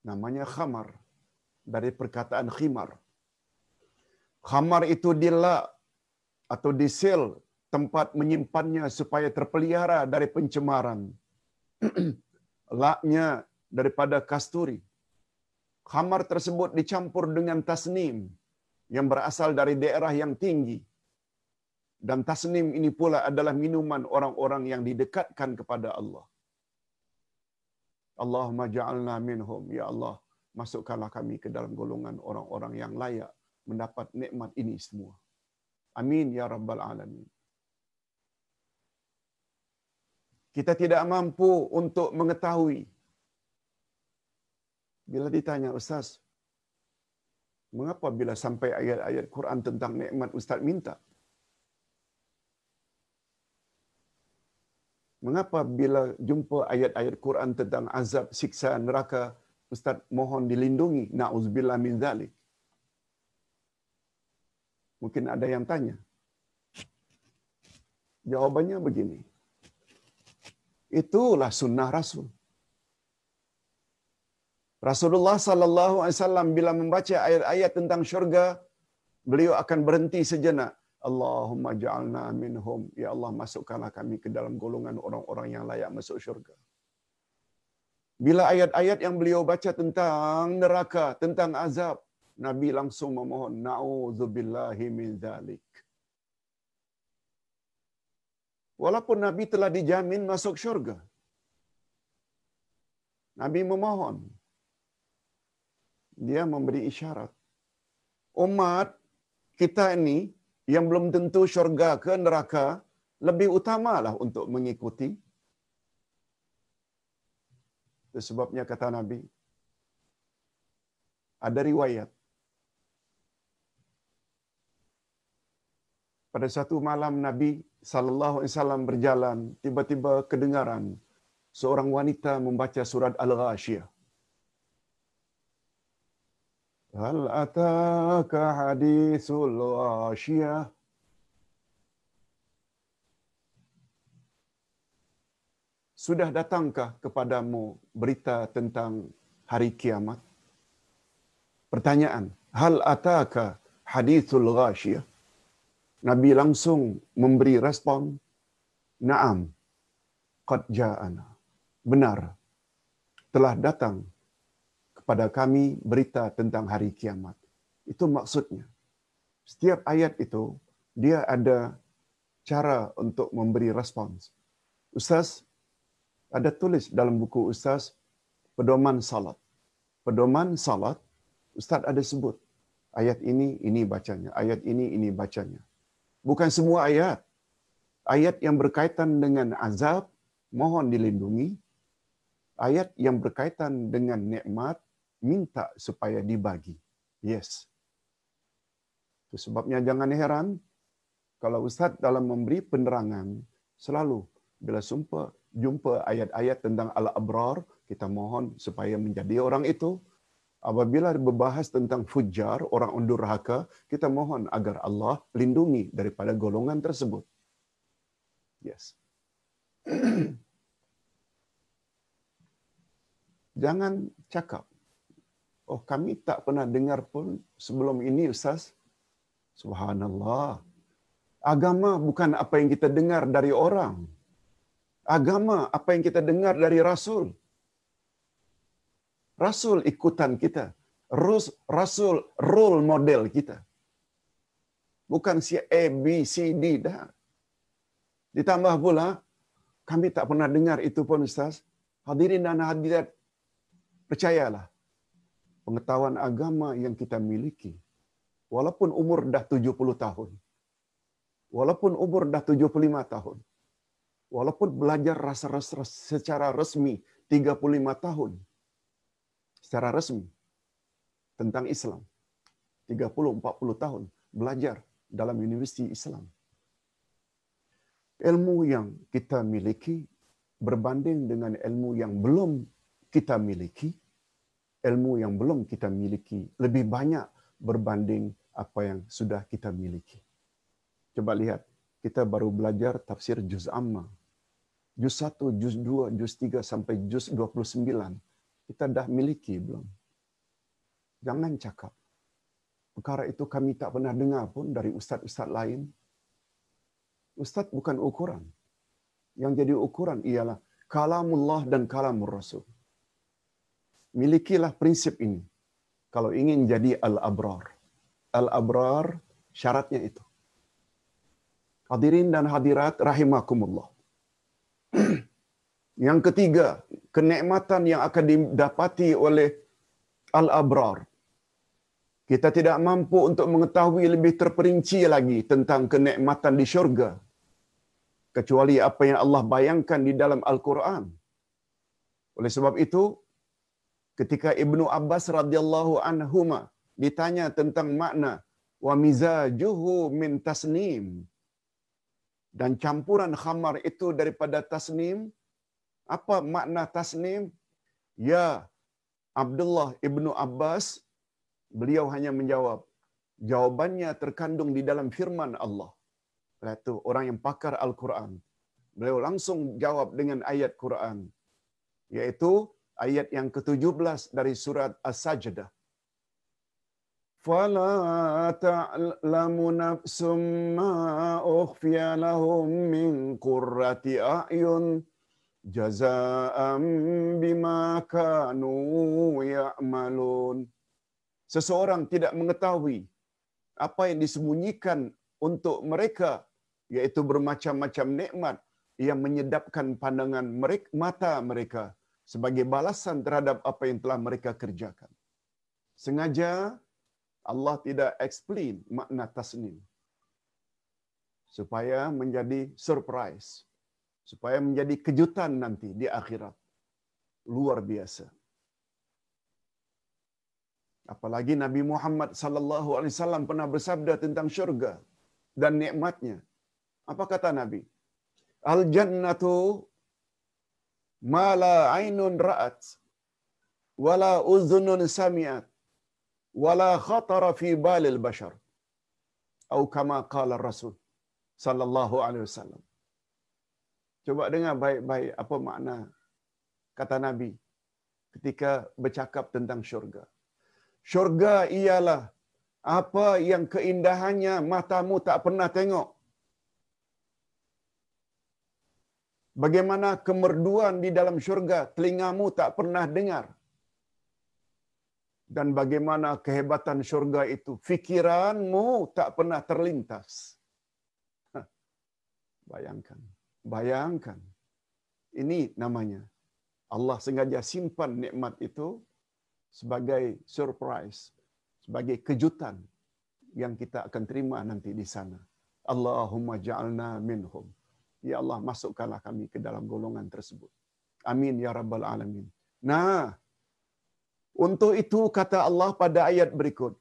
Namanya khamar dari perkataan khimar. khamar itu dilak atau disil tempat menyimpannya supaya terpelihara dari pencemaran. Laknya daripada kasturi. Khamar tersebut dicampur dengan tasnim yang berasal dari daerah yang tinggi. Dan tasnim ini pula adalah minuman orang-orang yang didekatkan kepada Allah. Allahumma ja'alna minhum. Ya Allah, masukkanlah kami ke dalam golongan orang-orang yang layak mendapat nikmat ini semua. Amin ya rabbal alamin. Kita tidak mampu untuk mengetahui bila ditanya ustaz, mengapa bila sampai ayat-ayat Quran tentang nikmat ustaz minta? Mengapa bila jumpa ayat-ayat Quran tentang azab, siksa, neraka, ustaz mohon dilindungi? Nauzubillah min zalik. Mungkin ada yang tanya. Jawabannya begini. Itulah sunnah Rasul. Rasulullah sallallahu alaihi wasallam bila membaca ayat-ayat tentang syurga, beliau akan berhenti sejenak. Allahumma ja'alna minhum. Ya Allah, masukkanlah kami ke dalam golongan orang-orang yang layak masuk syurga. Bila ayat-ayat yang beliau baca tentang neraka, tentang azab, Nabi langsung memohon na'udzubillahi min dzalik. Walaupun Nabi telah dijamin masuk syurga. Nabi memohon. Dia memberi isyarat. Umat kita ini yang belum tentu syurga ke neraka, lebih utamalah untuk mengikuti. Itu Sebabnya kata Nabi, ada riwayat pada satu malam Nabi sallallahu alaihi wasallam berjalan tiba-tiba kedengaran seorang wanita membaca surat Al-Ghashiyah. Hal ataka hadisul Ghashiyah? Sudah datangkah kepadamu berita tentang hari kiamat? Pertanyaan, hal ataka hadithul ghashiyah? Nabi langsung memberi respon, Naam, Qad Benar, telah datang kepada kami berita tentang hari kiamat. Itu maksudnya. Setiap ayat itu, dia ada cara untuk memberi respons. Ustaz, ada tulis dalam buku Ustaz, pedoman salat. Pedoman salat, Ustaz ada sebut. Ayat ini, ini bacanya. Ayat ini, ini bacanya. Bukan semua ayat. Ayat yang berkaitan dengan azab, mohon dilindungi. Ayat yang berkaitan dengan nikmat, minta supaya dibagi. Yes. sebabnya jangan heran kalau Ustaz dalam memberi penerangan selalu bila sumpah, jumpa ayat-ayat tentang Al-Abrar, kita mohon supaya menjadi orang itu apabila berbahas tentang fujar, orang undur haka, kita mohon agar Allah lindungi daripada golongan tersebut. Yes. Jangan cakap, oh kami tak pernah dengar pun sebelum ini Ustaz, Subhanallah, agama bukan apa yang kita dengar dari orang. Agama apa yang kita dengar dari Rasul. Rasul. Rasul ikutan kita. Rus Rasul role model kita. Bukan si A, B, C, D dah. Ditambah pula, kami tak pernah dengar itu pun Ustaz. Hadirin dan hadirat, percayalah. Pengetahuan agama yang kita miliki, walaupun umur dah 70 tahun, walaupun umur dah 75 tahun, walaupun belajar rasa-rasa secara resmi 35 tahun, secara resmi tentang Islam. 30-40 tahun belajar dalam Universiti Islam. Ilmu yang kita miliki berbanding dengan ilmu yang belum kita miliki, ilmu yang belum kita miliki lebih banyak berbanding apa yang sudah kita miliki. Coba lihat, kita baru belajar tafsir juz amma. Juz 1, juz 2, juz 3 sampai juz 29 kita dah miliki belum? Jangan cakap. Perkara itu kami tak pernah dengar pun dari ustaz-ustaz lain. Ustaz bukan ukuran. Yang jadi ukuran ialah kalamullah dan kalamur rasul. Milikilah prinsip ini. Kalau ingin jadi al-abrar. Al-abrar syaratnya itu. Hadirin dan hadirat rahimakumullah. Yang ketiga, kenikmatan yang akan didapati oleh al-abrar. Kita tidak mampu untuk mengetahui lebih terperinci lagi tentang kenikmatan di syurga. Kecuali apa yang Allah bayangkan di dalam Al-Quran. Oleh sebab itu, ketika Ibnu Abbas radhiyallahu anhu ditanya tentang makna wa mizajuhu min tasnim dan campuran khamar itu daripada tasnim apa makna tasnim? Ya Abdullah ibnu Abbas, beliau hanya menjawab. Jawabannya terkandung di dalam firman Allah. Itu orang yang pakar Al-Quran. Beliau langsung jawab dengan ayat Quran. Yaitu ayat yang ke-17 dari surat As-Sajdah. فَلَا تَعْلَمُ نَفْسٌ مَّا أُخْفِيَ لَهُمْ مِنْ قُرَّةِ أَعْيُنٍ jazaa'an bima kanu ya'malun. Seseorang tidak mengetahui apa yang disembunyikan untuk mereka yaitu bermacam-macam nikmat yang menyedapkan pandangan mereka, mata mereka sebagai balasan terhadap apa yang telah mereka kerjakan. Sengaja Allah tidak explain makna tasnim supaya menjadi surprise supaya menjadi kejutan nanti di akhirat. Luar biasa. Apalagi Nabi Muhammad sallallahu alaihi wasallam pernah bersabda tentang syurga dan nikmatnya. Apa kata Nabi? Al jannatu ma la ainun ra'at wa la udhunun samiat wa la khatar fi balil bashar. Atau kama qala Rasul sallallahu alaihi wasallam. Coba dengar baik-baik apa makna kata Nabi ketika bercakap tentang syurga. Syurga ialah apa yang keindahannya matamu tak pernah tengok. Bagaimana kemerduan di dalam syurga telingamu tak pernah dengar. Dan bagaimana kehebatan syurga itu fikiranmu tak pernah terlintas. Bayangkan. Bayangkan. Ini namanya. Allah sengaja simpan nikmat itu sebagai surprise, sebagai kejutan yang kita akan terima nanti di sana. Allahumma ja'alna minhum. Ya Allah, masukkanlah kami ke dalam golongan tersebut. Amin ya rabbal alamin. Nah, untuk itu kata Allah pada ayat berikut.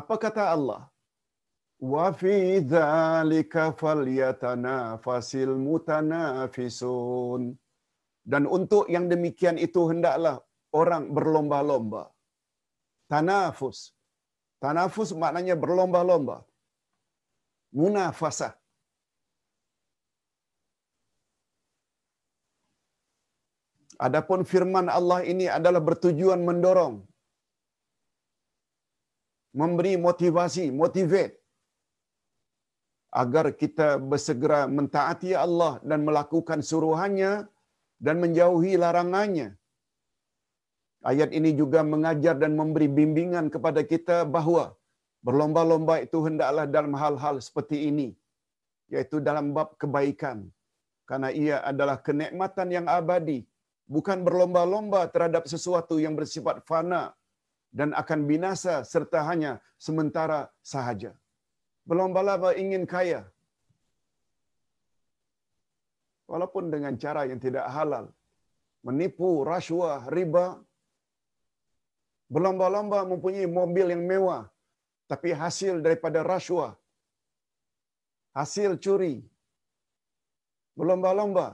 Apa kata Allah? وفي ذلك فليتنافس المتنافسون dan untuk yang demikian itu hendaklah orang berlomba-lomba tanafus tanafus maknanya berlomba-lomba munafasah Adapun firman Allah ini adalah bertujuan mendorong memberi motivasi motivate agar kita bersegera mentaati Allah dan melakukan suruhannya dan menjauhi larangannya. Ayat ini juga mengajar dan memberi bimbingan kepada kita bahawa berlomba-lomba itu hendaklah dalam hal-hal seperti ini, yaitu dalam bab kebaikan. Karena ia adalah kenikmatan yang abadi, bukan berlomba-lomba terhadap sesuatu yang bersifat fana dan akan binasa serta hanya sementara sahaja berlomba-lomba ingin kaya. Walaupun dengan cara yang tidak halal. Menipu, rasuah, riba. Berlomba-lomba mempunyai mobil yang mewah. Tapi hasil daripada rasuah. Hasil curi. Berlomba-lomba.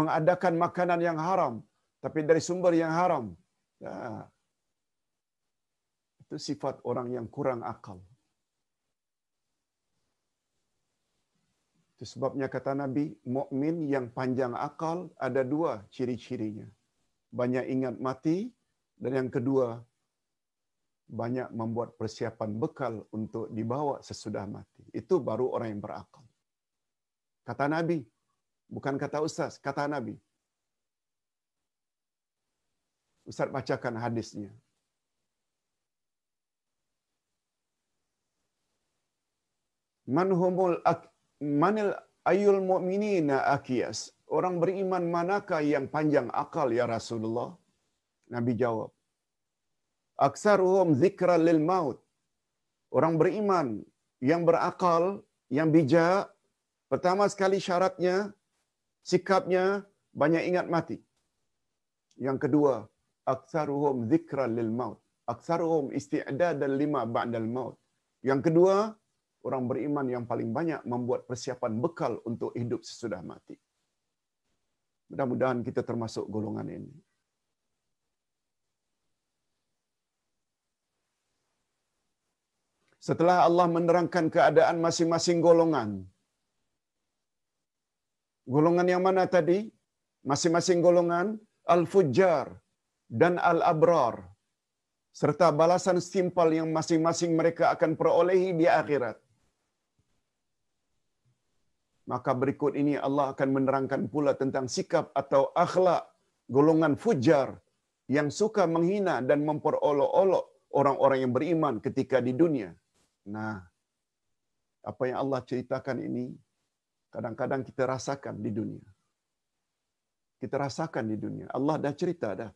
Mengadakan makanan yang haram. Tapi dari sumber yang haram. Nah. Ya. Itu sifat orang yang kurang akal. Itu sebabnya kata Nabi, mukmin yang panjang akal ada dua ciri-cirinya. Banyak ingat mati dan yang kedua banyak membuat persiapan bekal untuk dibawa sesudah mati. Itu baru orang yang berakal. Kata Nabi, bukan kata ustaz, kata Nabi. Ustaz bacakan hadisnya. man humul ak, manil ayul mu'minina akias? Orang beriman manakah yang panjang akal ya Rasulullah? Nabi jawab, Aksaruhum zikra lil maut. Orang beriman yang berakal, yang bijak, pertama sekali syaratnya, sikapnya banyak ingat mati. Yang kedua, aksaruhum zikra lil maut. Aksaruhum isti'adadan lima ba'dal maut. Yang kedua, orang beriman yang paling banyak membuat persiapan bekal untuk hidup sesudah mati. Mudah-mudahan kita termasuk golongan ini. Setelah Allah menerangkan keadaan masing-masing golongan. Golongan yang mana tadi? Masing-masing golongan al-fujjar dan al-abrar serta balasan simpel yang masing-masing mereka akan perolehi di akhirat. maka berikut ini Allah akan menerangkan pula tentang sikap atau akhlak golongan fujar yang suka menghina dan memperolok-olok orang-orang yang beriman ketika di dunia. Nah, apa yang Allah ceritakan ini kadang-kadang kita rasakan di dunia. Kita rasakan di dunia. Allah dah cerita dah.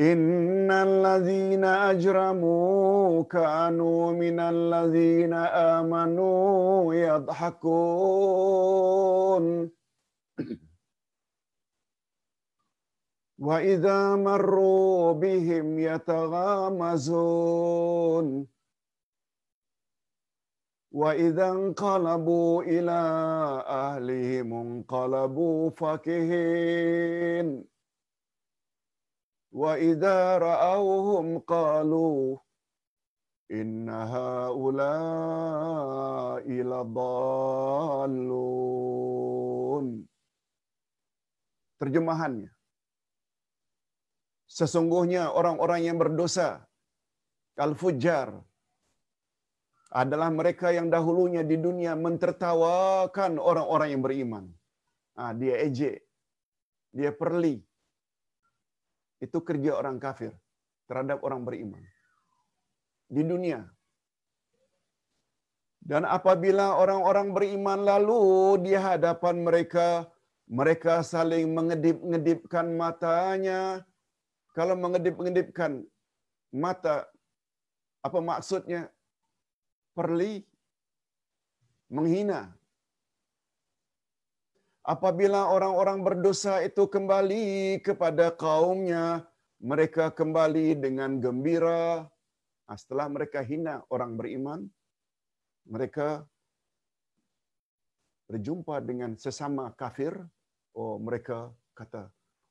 إن الذين أجرموا كانوا من الذين آمنوا يضحكون وإذا مروا بهم يتغامزون وإذا انقلبوا إلى أهلهم انقلبوا فكهين وإذا رأوهم قالوا إن هؤلاء لضالون Terjemahannya. Sesungguhnya orang-orang yang berdosa, kalfujar, adalah mereka yang dahulunya di dunia mentertawakan orang-orang yang beriman. Ah, dia ejek, dia perli, Itu kerja orang kafir terhadap orang beriman. Di dunia. Dan apabila orang-orang beriman lalu di hadapan mereka, mereka saling mengedip-ngedipkan matanya. Kalau mengedip-ngedipkan mata, apa maksudnya? Perli, menghina, apabila orang-orang berdosa itu kembali kepada kaumnya, mereka kembali dengan gembira. Nah, setelah mereka hina orang beriman, mereka berjumpa dengan sesama kafir, oh mereka kata,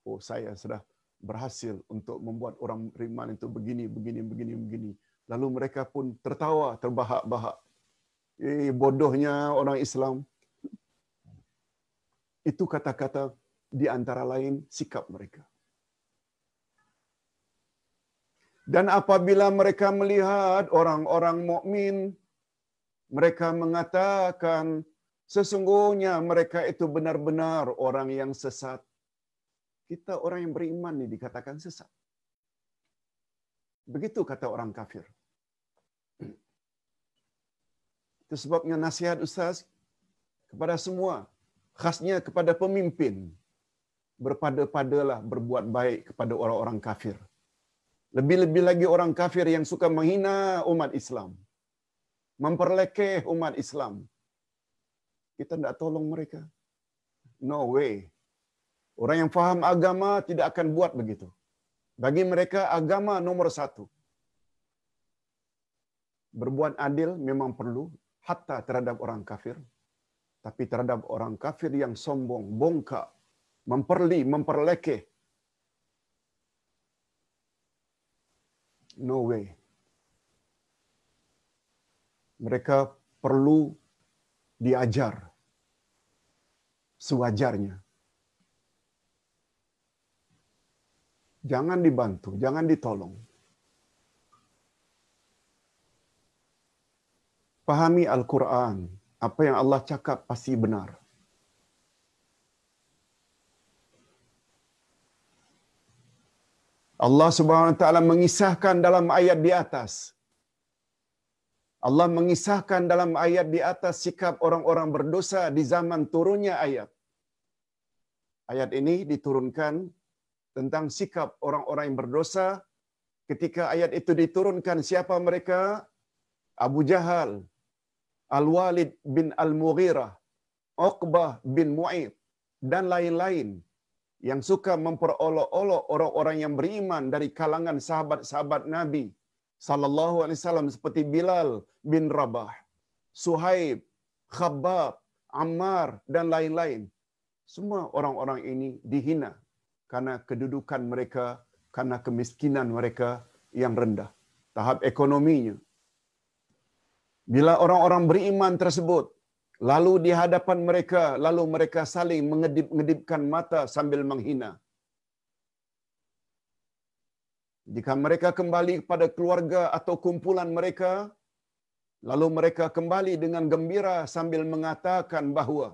oh saya sudah berhasil untuk membuat orang beriman itu begini, begini, begini, begini. Lalu mereka pun tertawa, terbahak-bahak. Eh, bodohnya orang Islam. Itu kata-kata di antara lain sikap mereka. Dan apabila mereka melihat orang-orang mukmin, mereka mengatakan sesungguhnya mereka itu benar-benar orang yang sesat. Kita orang yang beriman ini dikatakan sesat. Begitu kata orang kafir. Itu sebabnya nasihat Ustaz kepada semua khasnya kepada pemimpin berpada-padalah berbuat baik kepada orang-orang kafir. Lebih-lebih lagi orang kafir yang suka menghina umat Islam. Memperlekeh umat Islam. Kita tidak tolong mereka. No way. Orang yang faham agama tidak akan buat begitu. Bagi mereka agama nomor satu. Berbuat adil memang perlu. Hatta terhadap orang kafir tapi terhadap orang kafir yang sombong, bongkak, memperli, memperlekeh. No way. Mereka perlu diajar sewajarnya. Jangan dibantu, jangan ditolong. Pahami Al-Quran apa yang Allah cakap pasti benar. Allah Subhanahu Wa Taala mengisahkan dalam ayat di atas. Allah mengisahkan dalam ayat di atas sikap orang-orang berdosa di zaman turunnya ayat. Ayat ini diturunkan tentang sikap orang-orang yang berdosa ketika ayat itu diturunkan siapa mereka? Abu Jahal, Al-Walid bin Al-Mughirah, Uqbah bin Mu'ib, dan lain-lain yang suka memperolok-olok orang-orang yang beriman dari kalangan sahabat-sahabat Nabi sallallahu alaihi wasallam seperti Bilal bin Rabah, Suhaib, Khabbab, Ammar dan lain-lain. Semua orang-orang ini dihina karena kedudukan mereka, karena kemiskinan mereka yang rendah. Tahap ekonominya, bila orang-orang beriman tersebut lalu di hadapan mereka lalu mereka saling mengedip-ngedipkan mata sambil menghina jika mereka kembali kepada keluarga atau kumpulan mereka lalu mereka kembali dengan gembira sambil mengatakan bahawa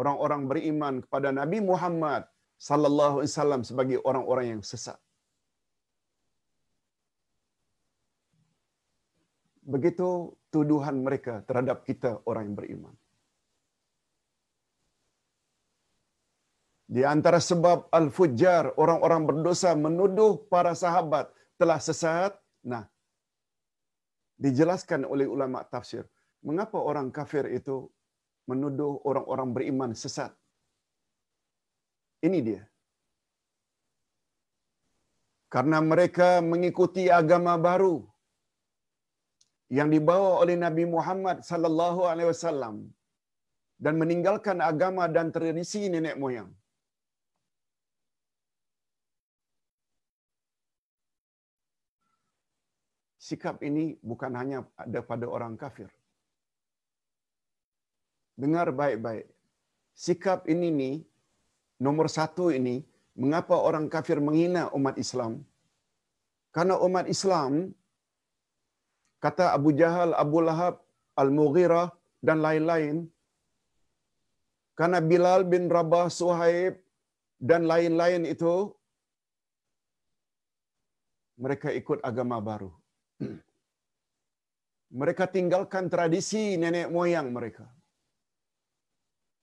orang-orang beriman kepada Nabi Muhammad sallallahu alaihi wasallam sebagai orang-orang yang sesat begitu tuduhan mereka terhadap kita orang yang beriman. Di antara sebab al-fujjar, orang-orang berdosa menuduh para sahabat telah sesat. Nah, dijelaskan oleh ulama tafsir, mengapa orang kafir itu menuduh orang-orang beriman sesat? Ini dia. Karena mereka mengikuti agama baru, yang dibawa oleh Nabi Muhammad sallallahu alaihi wasallam dan meninggalkan agama dan tradisi nenek moyang. Sikap ini bukan hanya ada pada orang kafir. Dengar baik-baik. Sikap ini ni, nomor satu ini, mengapa orang kafir menghina umat Islam? Karena umat Islam kata Abu Jahal, Abu Lahab, Al-Mughirah dan lain-lain. Karena Bilal bin Rabah, Suhaib dan lain-lain itu, mereka ikut agama baru. Mereka tinggalkan tradisi nenek moyang mereka.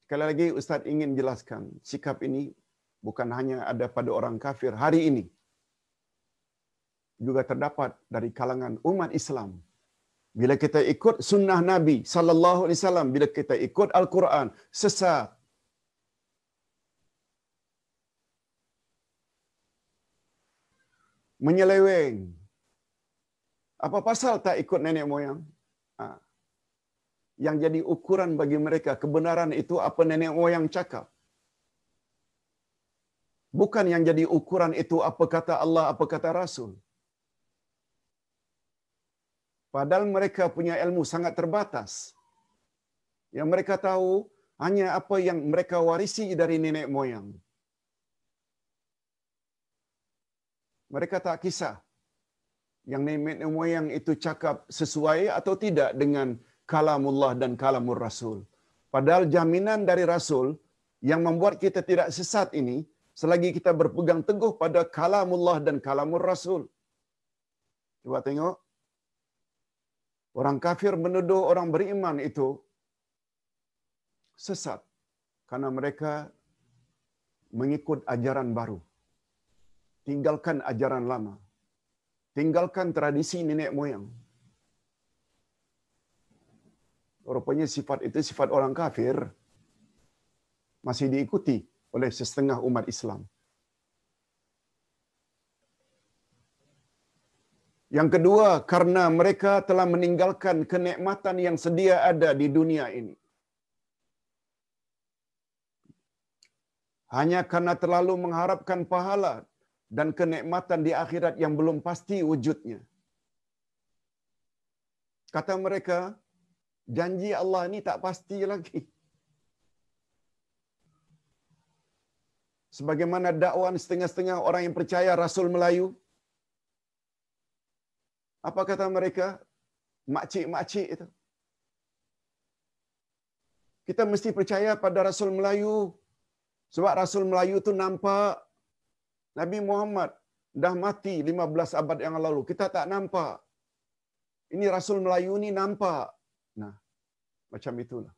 Sekali lagi Ustaz ingin jelaskan, sikap ini bukan hanya ada pada orang kafir hari ini juga terdapat dari kalangan umat Islam. Bila kita ikut sunnah Nabi sallallahu alaihi wasallam, bila kita ikut Al-Quran, sesat. Menyeleweng. Apa pasal tak ikut nenek moyang? Ha. Yang jadi ukuran bagi mereka kebenaran itu apa nenek moyang cakap. Bukan yang jadi ukuran itu apa kata Allah, apa kata Rasul. Padahal mereka punya ilmu sangat terbatas. Yang mereka tahu hanya apa yang mereka warisi dari nenek moyang. Mereka tak kisah yang nenek moyang itu cakap sesuai atau tidak dengan kalamullah dan kalamur rasul. Padahal jaminan dari rasul yang membuat kita tidak sesat ini selagi kita berpegang teguh pada kalamullah dan kalamur rasul. Cuba tengok. Orang kafir menuduh orang beriman itu sesat karena mereka mengikut ajaran baru. Tinggalkan ajaran lama. Tinggalkan tradisi nenek moyang. Rupanya sifat itu sifat orang kafir masih diikuti oleh setengah umat Islam. Yang kedua, karena mereka telah meninggalkan kenikmatan yang sedia ada di dunia ini. Hanya karena terlalu mengharapkan pahala dan kenikmatan di akhirat yang belum pasti wujudnya. Kata mereka, janji Allah ini tak pasti lagi. Sebagaimana dakwaan setengah-setengah orang yang percaya Rasul Melayu, apa kata mereka? Makcik-makcik itu. Kita mesti percaya pada Rasul Melayu. Sebab Rasul Melayu itu nampak Nabi Muhammad dah mati 15 abad yang lalu. Kita tak nampak. Ini Rasul Melayu ni nampak. Nah, macam itulah.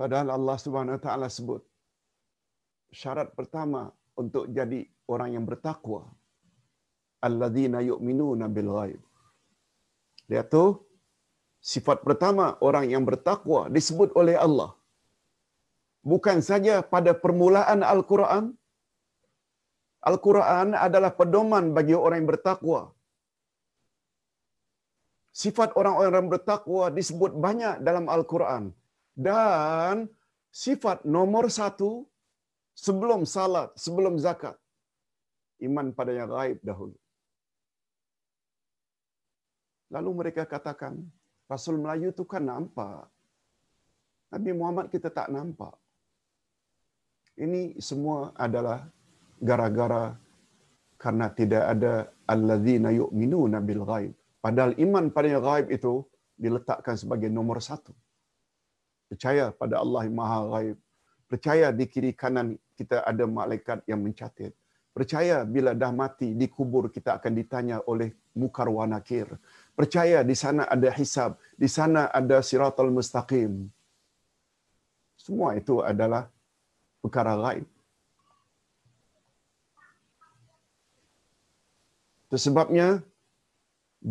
Padahal Allah Subhanahu Taala sebut syarat pertama untuk jadi orang yang bertakwa alladzina yu'minuna bil ghaib. Lihat tu sifat pertama orang yang bertakwa disebut oleh Allah. Bukan saja pada permulaan Al-Quran. Al-Quran adalah pedoman bagi orang yang bertakwa. Sifat orang-orang yang bertakwa disebut banyak dalam Al-Quran. Dan sifat nomor satu sebelum salat, sebelum zakat. Iman pada yang gaib dahulu. Lalu mereka katakan, Rasul Melayu itu kan nampak. Nabi Muhammad kita tak nampak. Ini semua adalah gara-gara karena tidak ada alladzina yu'minu nabil ghaib. Padahal iman pada yang ghaib itu diletakkan sebagai nomor satu. Percaya pada Allah yang maha ghaib. Percaya di kiri kanan kita ada malaikat yang mencatat. Percaya bila dah mati dikubur kita akan ditanya oleh mukar wa Percaya di sana ada hisab, di sana ada siratul mustaqim. Semua itu adalah perkara gaib. Sebabnya,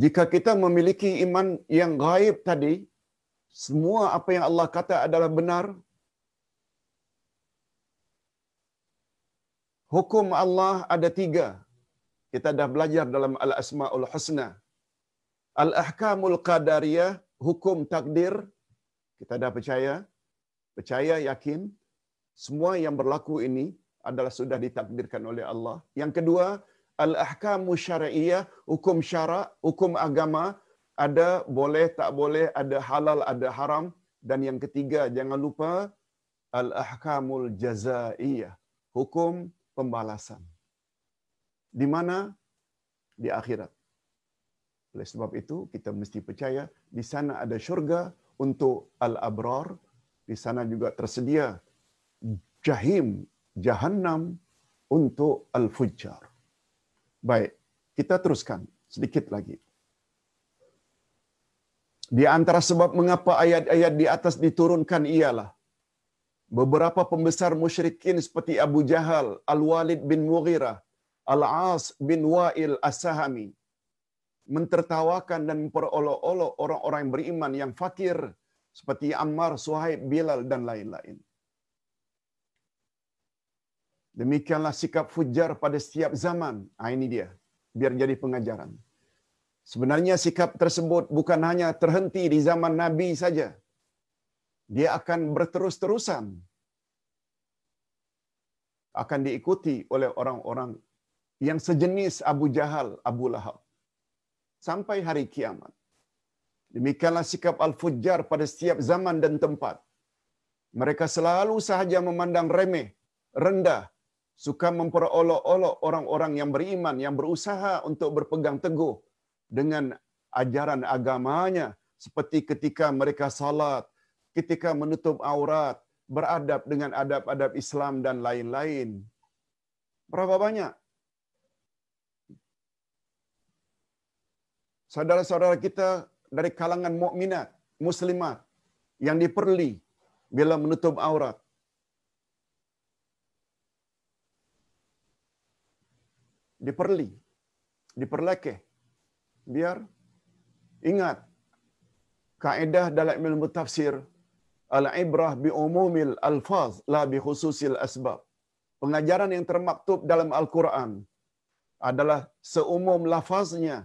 jika kita memiliki iman yang gaib tadi, semua apa yang Allah kata adalah benar, hukum Allah ada tiga. Kita dah belajar dalam Al-Asma'ul Husna. Al-ahkamul qadariyah, hukum takdir, kita dah percaya, percaya, yakin, semua yang berlaku ini adalah sudah ditakdirkan oleh Allah. Yang kedua, al-ahkamu syar'iyah, hukum syarak, hukum agama, ada boleh, tak boleh, ada halal, ada haram. Dan yang ketiga, jangan lupa, al-ahkamul jazaiyah, hukum pembalasan. Di mana? Di akhirat. Oleh sebab itu, kita mesti percaya di sana ada syurga untuk Al-Abrar. Di sana juga tersedia Jahim, Jahannam untuk Al-Fujjar. Baik, kita teruskan sedikit lagi. Di antara sebab mengapa ayat-ayat di atas diturunkan ialah beberapa pembesar musyrikin seperti Abu Jahal, Al-Walid bin Mughirah, Al-As bin Wa'il As-Sahami, mentertawakan dan memperolok-olok orang-orang yang beriman yang fakir seperti Ammar, Suhaib, Bilal dan lain-lain. Demikianlah sikap fujar pada setiap zaman. Ah ini dia. Biar jadi pengajaran. Sebenarnya sikap tersebut bukan hanya terhenti di zaman Nabi saja. Dia akan berterus-terusan akan diikuti oleh orang-orang yang sejenis Abu Jahal, Abu Lahab sampai hari kiamat. Demikianlah sikap al-fujjar pada setiap zaman dan tempat. Mereka selalu sahaja memandang remeh, rendah, suka memperolok-olok orang-orang yang beriman, yang berusaha untuk berpegang teguh dengan ajaran agamanya seperti ketika mereka salat, ketika menutup aurat, beradab dengan adab-adab Islam dan lain-lain. Berapa banyak saudara-saudara kita dari kalangan mukminat muslimat yang diperli bila menutup aurat. Diperli. Diperlekeh. Biar ingat kaedah dalam ilmu tafsir al-ibrah bi umumil alfaz la bi khususil asbab. Pengajaran yang termaktub dalam Al-Quran adalah seumum lafaznya,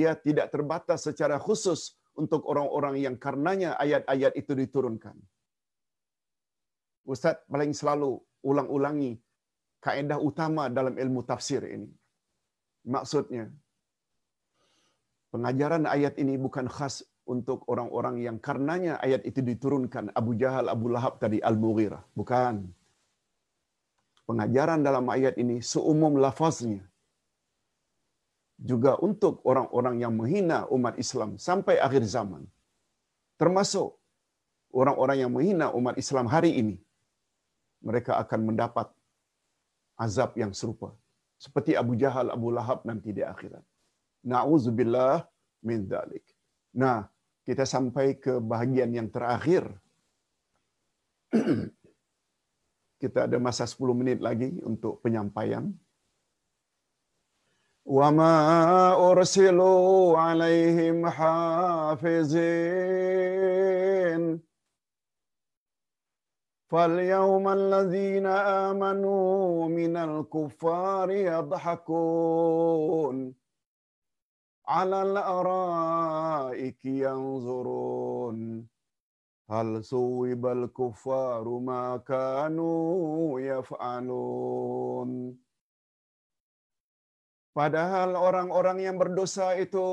ia tidak terbatas secara khusus untuk orang-orang yang karenanya ayat-ayat itu diturunkan. Ustaz paling selalu ulang-ulangi kaedah utama dalam ilmu tafsir ini. Maksudnya, pengajaran ayat ini bukan khas untuk orang-orang yang karenanya ayat itu diturunkan. Abu Jahal, Abu Lahab tadi, Al-Mughirah. Bukan. Pengajaran dalam ayat ini seumum lafaznya, juga untuk orang-orang yang menghina umat Islam sampai akhir zaman. Termasuk orang-orang yang menghina umat Islam hari ini. Mereka akan mendapat azab yang serupa. Seperti Abu Jahal, Abu Lahab nanti di akhirat. Na'udzubillah min dalik. Nah, kita sampai ke bahagian yang terakhir. kita ada masa 10 menit lagi untuk penyampaian. وما أرسلوا عليهم حافظين فاليوم الذين آمنوا من الكفار يضحكون على الأرائك ينظرون هل صوب الكفار ما كانوا يفعلون Padahal orang-orang yang berdosa itu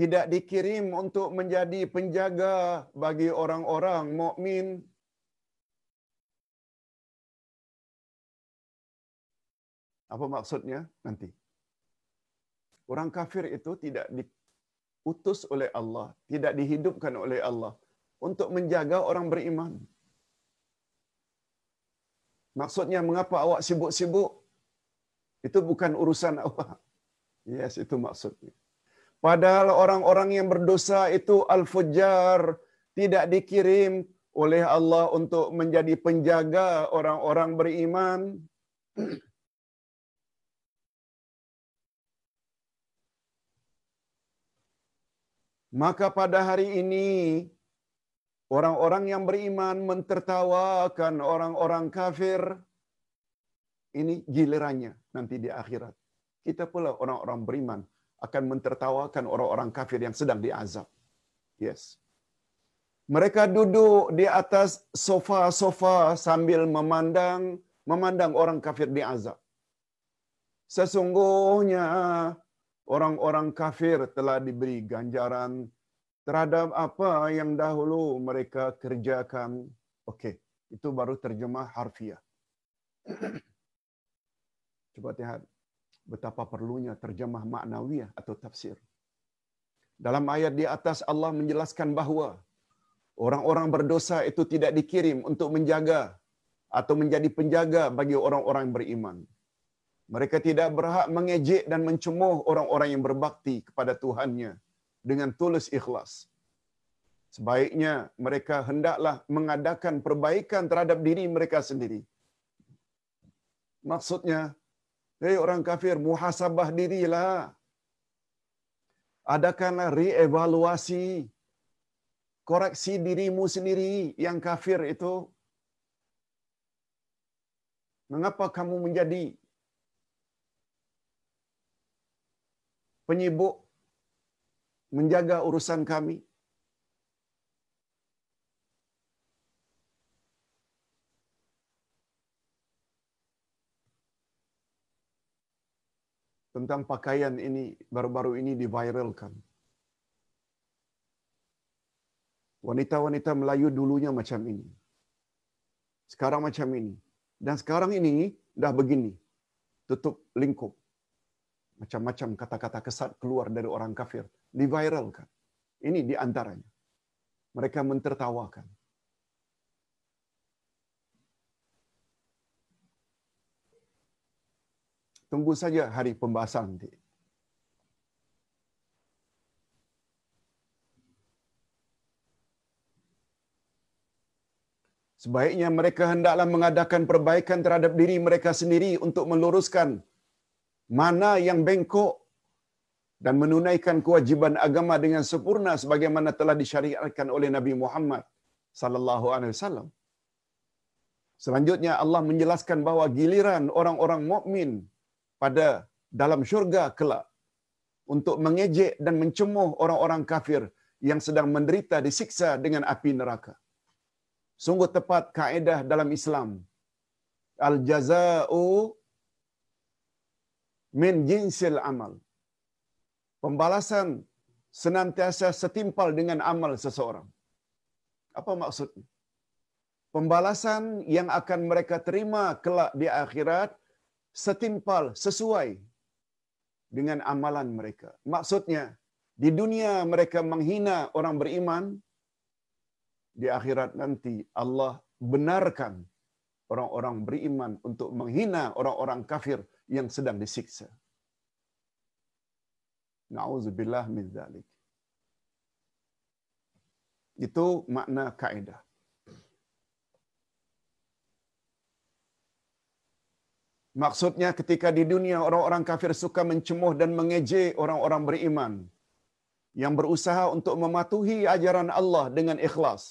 tidak dikirim untuk menjadi penjaga bagi orang-orang mukmin. Apa maksudnya nanti? Orang kafir itu tidak diutus oleh Allah, tidak dihidupkan oleh Allah untuk menjaga orang beriman. Maksudnya mengapa awak sibuk-sibuk Itu bukan urusan Allah. Yes, itu maksudnya. Padahal orang-orang yang berdosa itu al-fujar, tidak dikirim oleh Allah untuk menjadi penjaga orang-orang beriman. Maka pada hari ini orang-orang yang beriman mentertawakan orang-orang kafir ini gilirannya nanti di akhirat. Kita pula orang-orang beriman akan mentertawakan orang-orang kafir yang sedang diazab. Yes. Mereka duduk di atas sofa-sofa sambil memandang memandang orang kafir diazab. Sesungguhnya orang-orang kafir telah diberi ganjaran terhadap apa yang dahulu mereka kerjakan. Okey, itu baru terjemah harfiah. Cuba lihat betapa perlunya terjemah maknawiyah atau tafsir. Dalam ayat di atas Allah menjelaskan bahawa orang-orang berdosa itu tidak dikirim untuk menjaga atau menjadi penjaga bagi orang-orang beriman. Mereka tidak berhak mengejek dan mencemooh orang-orang yang berbakti kepada Tuhannya dengan tulus ikhlas. Sebaiknya mereka hendaklah mengadakan perbaikan terhadap diri mereka sendiri. Maksudnya Hei eh, orang kafir, muhasabah dirilah. Adakanlah reevaluasi. Koreksi dirimu sendiri yang kafir itu. Mengapa kamu menjadi penyibuk menjaga urusan kami? tentang pakaian ini baru-baru ini diviralkan. Wanita-wanita Melayu dulunya macam ini. Sekarang macam ini. Dan sekarang ini dah begini. Tutup lingkup. Macam-macam kata-kata kesat keluar dari orang kafir. Diviralkan. Ini di antaranya. Mereka mentertawakan. tunggu saja hari pembahasan nanti. Sebaiknya mereka hendaklah mengadakan perbaikan terhadap diri mereka sendiri untuk meluruskan mana yang bengkok dan menunaikan kewajiban agama dengan sempurna sebagaimana telah disyariatkan oleh Nabi Muhammad sallallahu alaihi wasallam. Selanjutnya Allah menjelaskan bahawa giliran orang-orang mukmin pada dalam syurga kelak untuk mengejek dan mencemuh orang-orang kafir yang sedang menderita disiksa dengan api neraka. Sungguh tepat kaedah dalam Islam. Al-jaza'u min jinsil amal. Pembalasan senantiasa setimpal dengan amal seseorang. Apa maksudnya? Pembalasan yang akan mereka terima kelak di akhirat setimpal sesuai dengan amalan mereka. Maksudnya, di dunia mereka menghina orang beriman, di akhirat nanti Allah benarkan orang-orang beriman untuk menghina orang-orang kafir yang sedang disiksa. Na'udzubillah min zalik. Itu makna kaedah. Maksudnya ketika di dunia orang-orang kafir suka mencemooh dan mengejek orang-orang beriman yang berusaha untuk mematuhi ajaran Allah dengan ikhlas.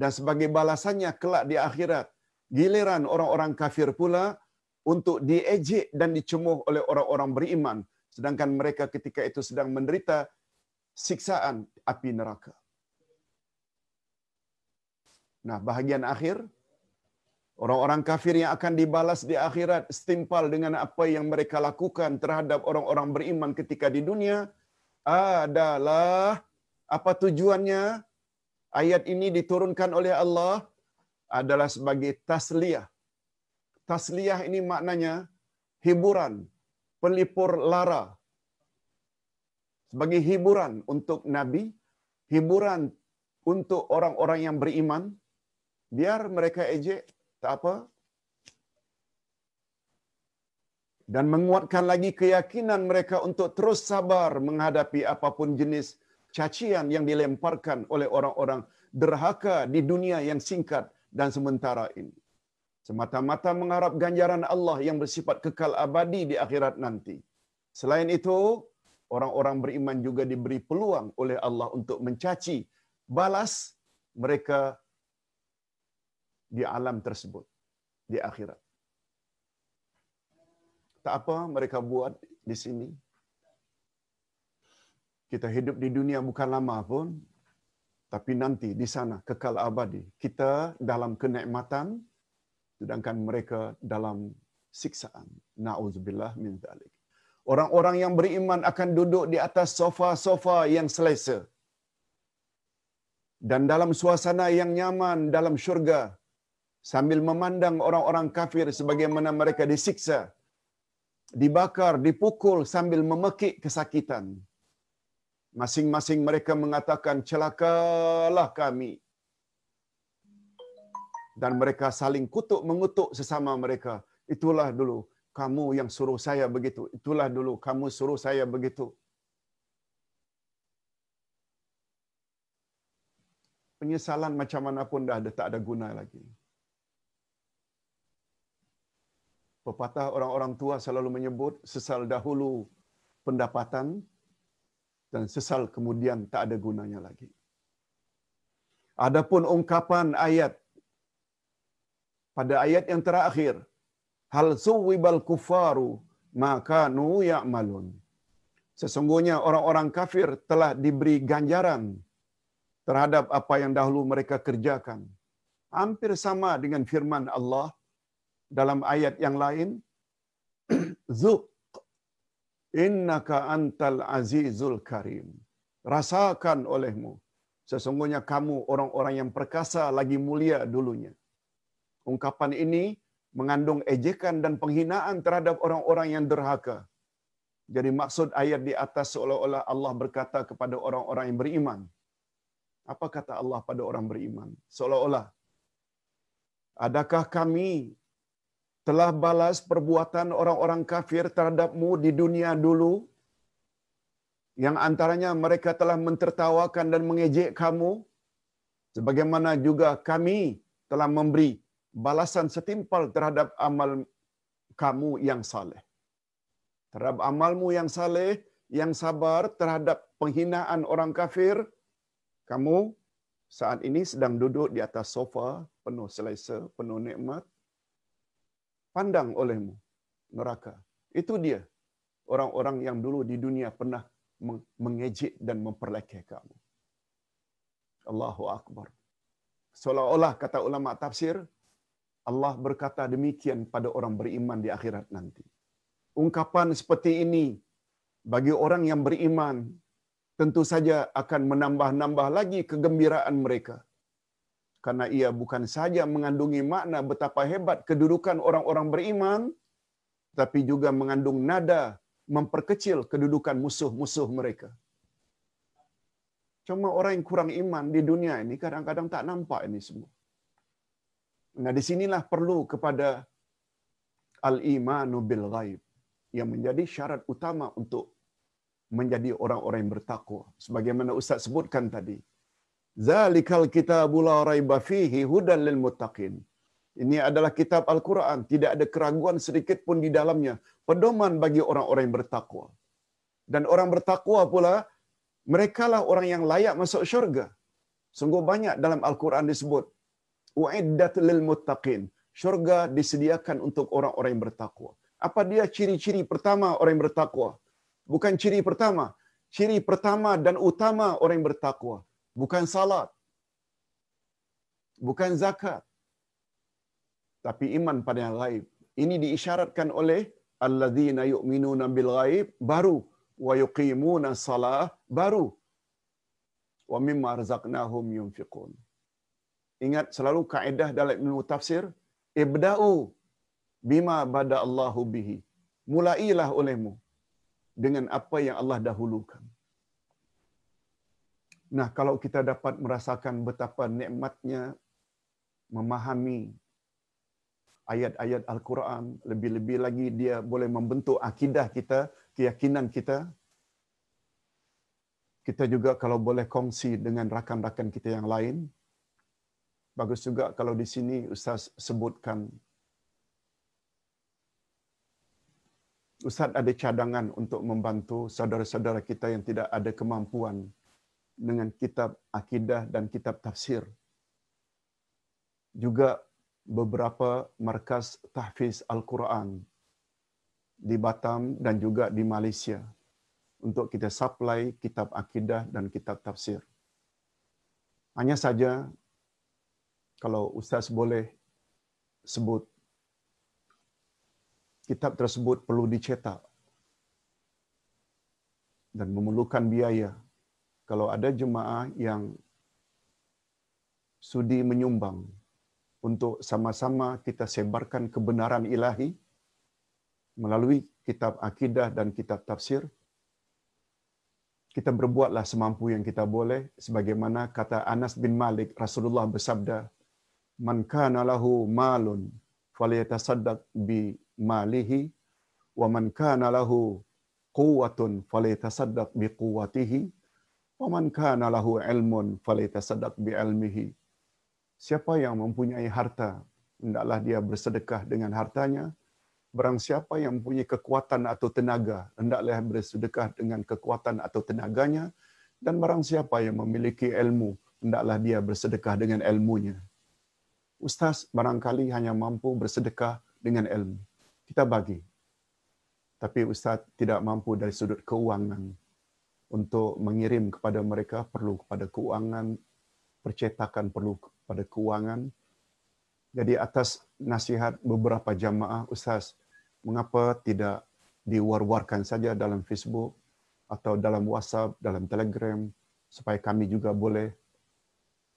Dan sebagai balasannya kelak di akhirat, giliran orang-orang kafir pula untuk diejek dan dicemooh oleh orang-orang beriman sedangkan mereka ketika itu sedang menderita siksaan api neraka. Nah, bahagian akhir Orang-orang kafir yang akan dibalas di akhirat setimpal dengan apa yang mereka lakukan terhadap orang-orang beriman ketika di dunia adalah apa tujuannya? Ayat ini diturunkan oleh Allah adalah sebagai tasliyah. Tasliyah ini maknanya hiburan, pelipur lara. Sebagai hiburan untuk Nabi, hiburan untuk orang-orang yang beriman, biar mereka ejek, tak apa dan menguatkan lagi keyakinan mereka untuk terus sabar menghadapi apapun jenis cacian yang dilemparkan oleh orang-orang derhaka di dunia yang singkat dan sementara ini semata-mata mengharap ganjaran Allah yang bersifat kekal abadi di akhirat nanti selain itu orang-orang beriman juga diberi peluang oleh Allah untuk mencaci balas mereka di alam tersebut di akhirat. Tak apa mereka buat di sini. Kita hidup di dunia bukan lama pun tapi nanti di sana kekal abadi. Kita dalam kenikmatan sedangkan mereka dalam siksaan. Nauzubillah min dzalik. Orang-orang yang beriman akan duduk di atas sofa-sofa yang selesa. Dan dalam suasana yang nyaman dalam syurga, sambil memandang orang-orang kafir sebagaimana mereka disiksa, dibakar, dipukul sambil memekik kesakitan. Masing-masing mereka mengatakan, celakalah kami. Dan mereka saling kutuk-mengutuk sesama mereka. Itulah dulu kamu yang suruh saya begitu. Itulah dulu kamu suruh saya begitu. Penyesalan macam mana pun dah ada, tak ada guna lagi. pepatah orang-orang tua selalu menyebut sesal dahulu pendapatan dan sesal kemudian tak ada gunanya lagi. Adapun ungkapan ayat pada ayat yang terakhir hal suwibal kufaru maka nu malun. Sesungguhnya orang-orang kafir telah diberi ganjaran terhadap apa yang dahulu mereka kerjakan. Hampir sama dengan firman Allah, dalam ayat yang lain zuq innaka antal azizul karim rasakan olehmu sesungguhnya kamu orang-orang yang perkasa lagi mulia dulunya ungkapan ini mengandung ejekan dan penghinaan terhadap orang-orang yang derhaka jadi maksud ayat di atas seolah-olah Allah berkata kepada orang-orang yang beriman apa kata Allah pada orang beriman seolah-olah adakah kami telah balas perbuatan orang-orang kafir terhadapmu di dunia dulu, yang antaranya mereka telah mentertawakan dan mengejek kamu, sebagaimana juga kami telah memberi balasan setimpal terhadap amal kamu yang saleh. Terhadap amalmu yang saleh, yang sabar terhadap penghinaan orang kafir, kamu saat ini sedang duduk di atas sofa penuh selesa, penuh nikmat, dipandang olehmu neraka. Itu dia orang-orang yang dulu di dunia pernah mengejek dan memperlekeh kamu. Allahu Akbar. Seolah-olah kata ulama tafsir, Allah berkata demikian pada orang beriman di akhirat nanti. Ungkapan seperti ini bagi orang yang beriman tentu saja akan menambah-nambah lagi kegembiraan mereka karena ia bukan saja mengandungi makna betapa hebat kedudukan orang-orang beriman, tapi juga mengandung nada memperkecil kedudukan musuh-musuh mereka. Cuma orang yang kurang iman di dunia ini kadang-kadang tak nampak ini semua. Nah, di sinilah perlu kepada al-imanu bil ghaib yang menjadi syarat utama untuk menjadi orang-orang yang bertakwa. Sebagaimana Ustaz sebutkan tadi, Zalikal kitabu la raiba fihi hudan lil muttaqin. Ini adalah kitab Al-Quran. Tidak ada keraguan sedikit pun di dalamnya. Pedoman bagi orang-orang yang bertakwa. Dan orang bertakwa pula, mereka lah orang yang layak masuk syurga. Sungguh banyak dalam Al-Quran disebut. Wa'iddat lil muttaqin. Syurga disediakan untuk orang-orang yang bertakwa. Apa dia ciri-ciri pertama orang yang bertakwa? Bukan ciri pertama. Ciri pertama dan utama orang yang bertakwa bukan salat, bukan zakat, tapi iman pada yang gaib. Ini diisyaratkan oleh alladzina yu'minuna bil ghaib baru wa yuqimuna salah baru wa mimma razaqnahum yunfiqun. Ingat selalu kaedah dalam ilmu tafsir ibda'u bima bada Allahu bihi. Mulailah olehmu dengan apa yang Allah dahulukan. Nah, kalau kita dapat merasakan betapa nikmatnya memahami ayat-ayat Al-Quran, lebih-lebih lagi dia boleh membentuk akidah kita, keyakinan kita, kita juga kalau boleh kongsi dengan rakan-rakan kita yang lain. Bagus juga kalau di sini Ustaz sebutkan. Ustaz ada cadangan untuk membantu saudara-saudara kita yang tidak ada kemampuan dengan kitab akidah dan kitab tafsir. Juga beberapa markas tahfiz Al-Quran di Batam dan juga di Malaysia untuk kita supply kitab akidah dan kitab tafsir. Hanya saja kalau Ustaz boleh sebut kitab tersebut perlu dicetak dan memerlukan biaya kalau ada jemaah yang sudi menyumbang untuk sama-sama kita sebarkan kebenaran ilahi melalui kitab akidah dan kitab tafsir, kita berbuatlah semampu yang kita boleh sebagaimana kata Anas bin Malik Rasulullah bersabda man kana lahu malun falyatasaddaq bi malihi wa man kana lahu quwwatun falyatasaddaq bi quwwatihi Wa man kana lahu ilmun falitasaddaq bi ilmihi. Siapa yang mempunyai harta, hendaklah dia bersedekah dengan hartanya. Barang siapa yang mempunyai kekuatan atau tenaga, hendaklah bersedekah dengan kekuatan atau tenaganya. Dan barang siapa yang memiliki ilmu, hendaklah dia bersedekah dengan ilmunya. Ustaz barangkali hanya mampu bersedekah dengan ilmu. Kita bagi. Tapi Ustaz tidak mampu dari sudut keuangan. untuk mengirim kepada mereka perlu kepada keuangan, percetakan perlu kepada keuangan. Jadi atas nasihat beberapa jamaah, Ustaz, mengapa tidak diwar-warkan saja dalam Facebook atau dalam WhatsApp, dalam Telegram, supaya kami juga boleh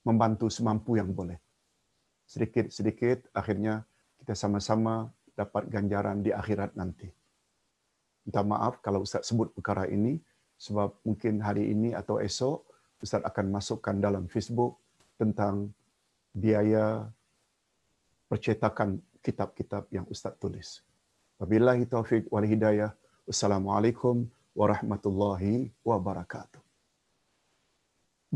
membantu semampu yang boleh. Sedikit-sedikit akhirnya kita sama-sama dapat ganjaran di akhirat nanti. Minta maaf kalau Ustaz sebut perkara ini, sebab mungkin hari ini atau esok Ustaz akan masukkan dalam Facebook tentang biaya percetakan kitab-kitab yang Ustaz tulis. Wabillahi taufiq wal hidayah. assalamualaikum warahmatullahi wabarakatuh.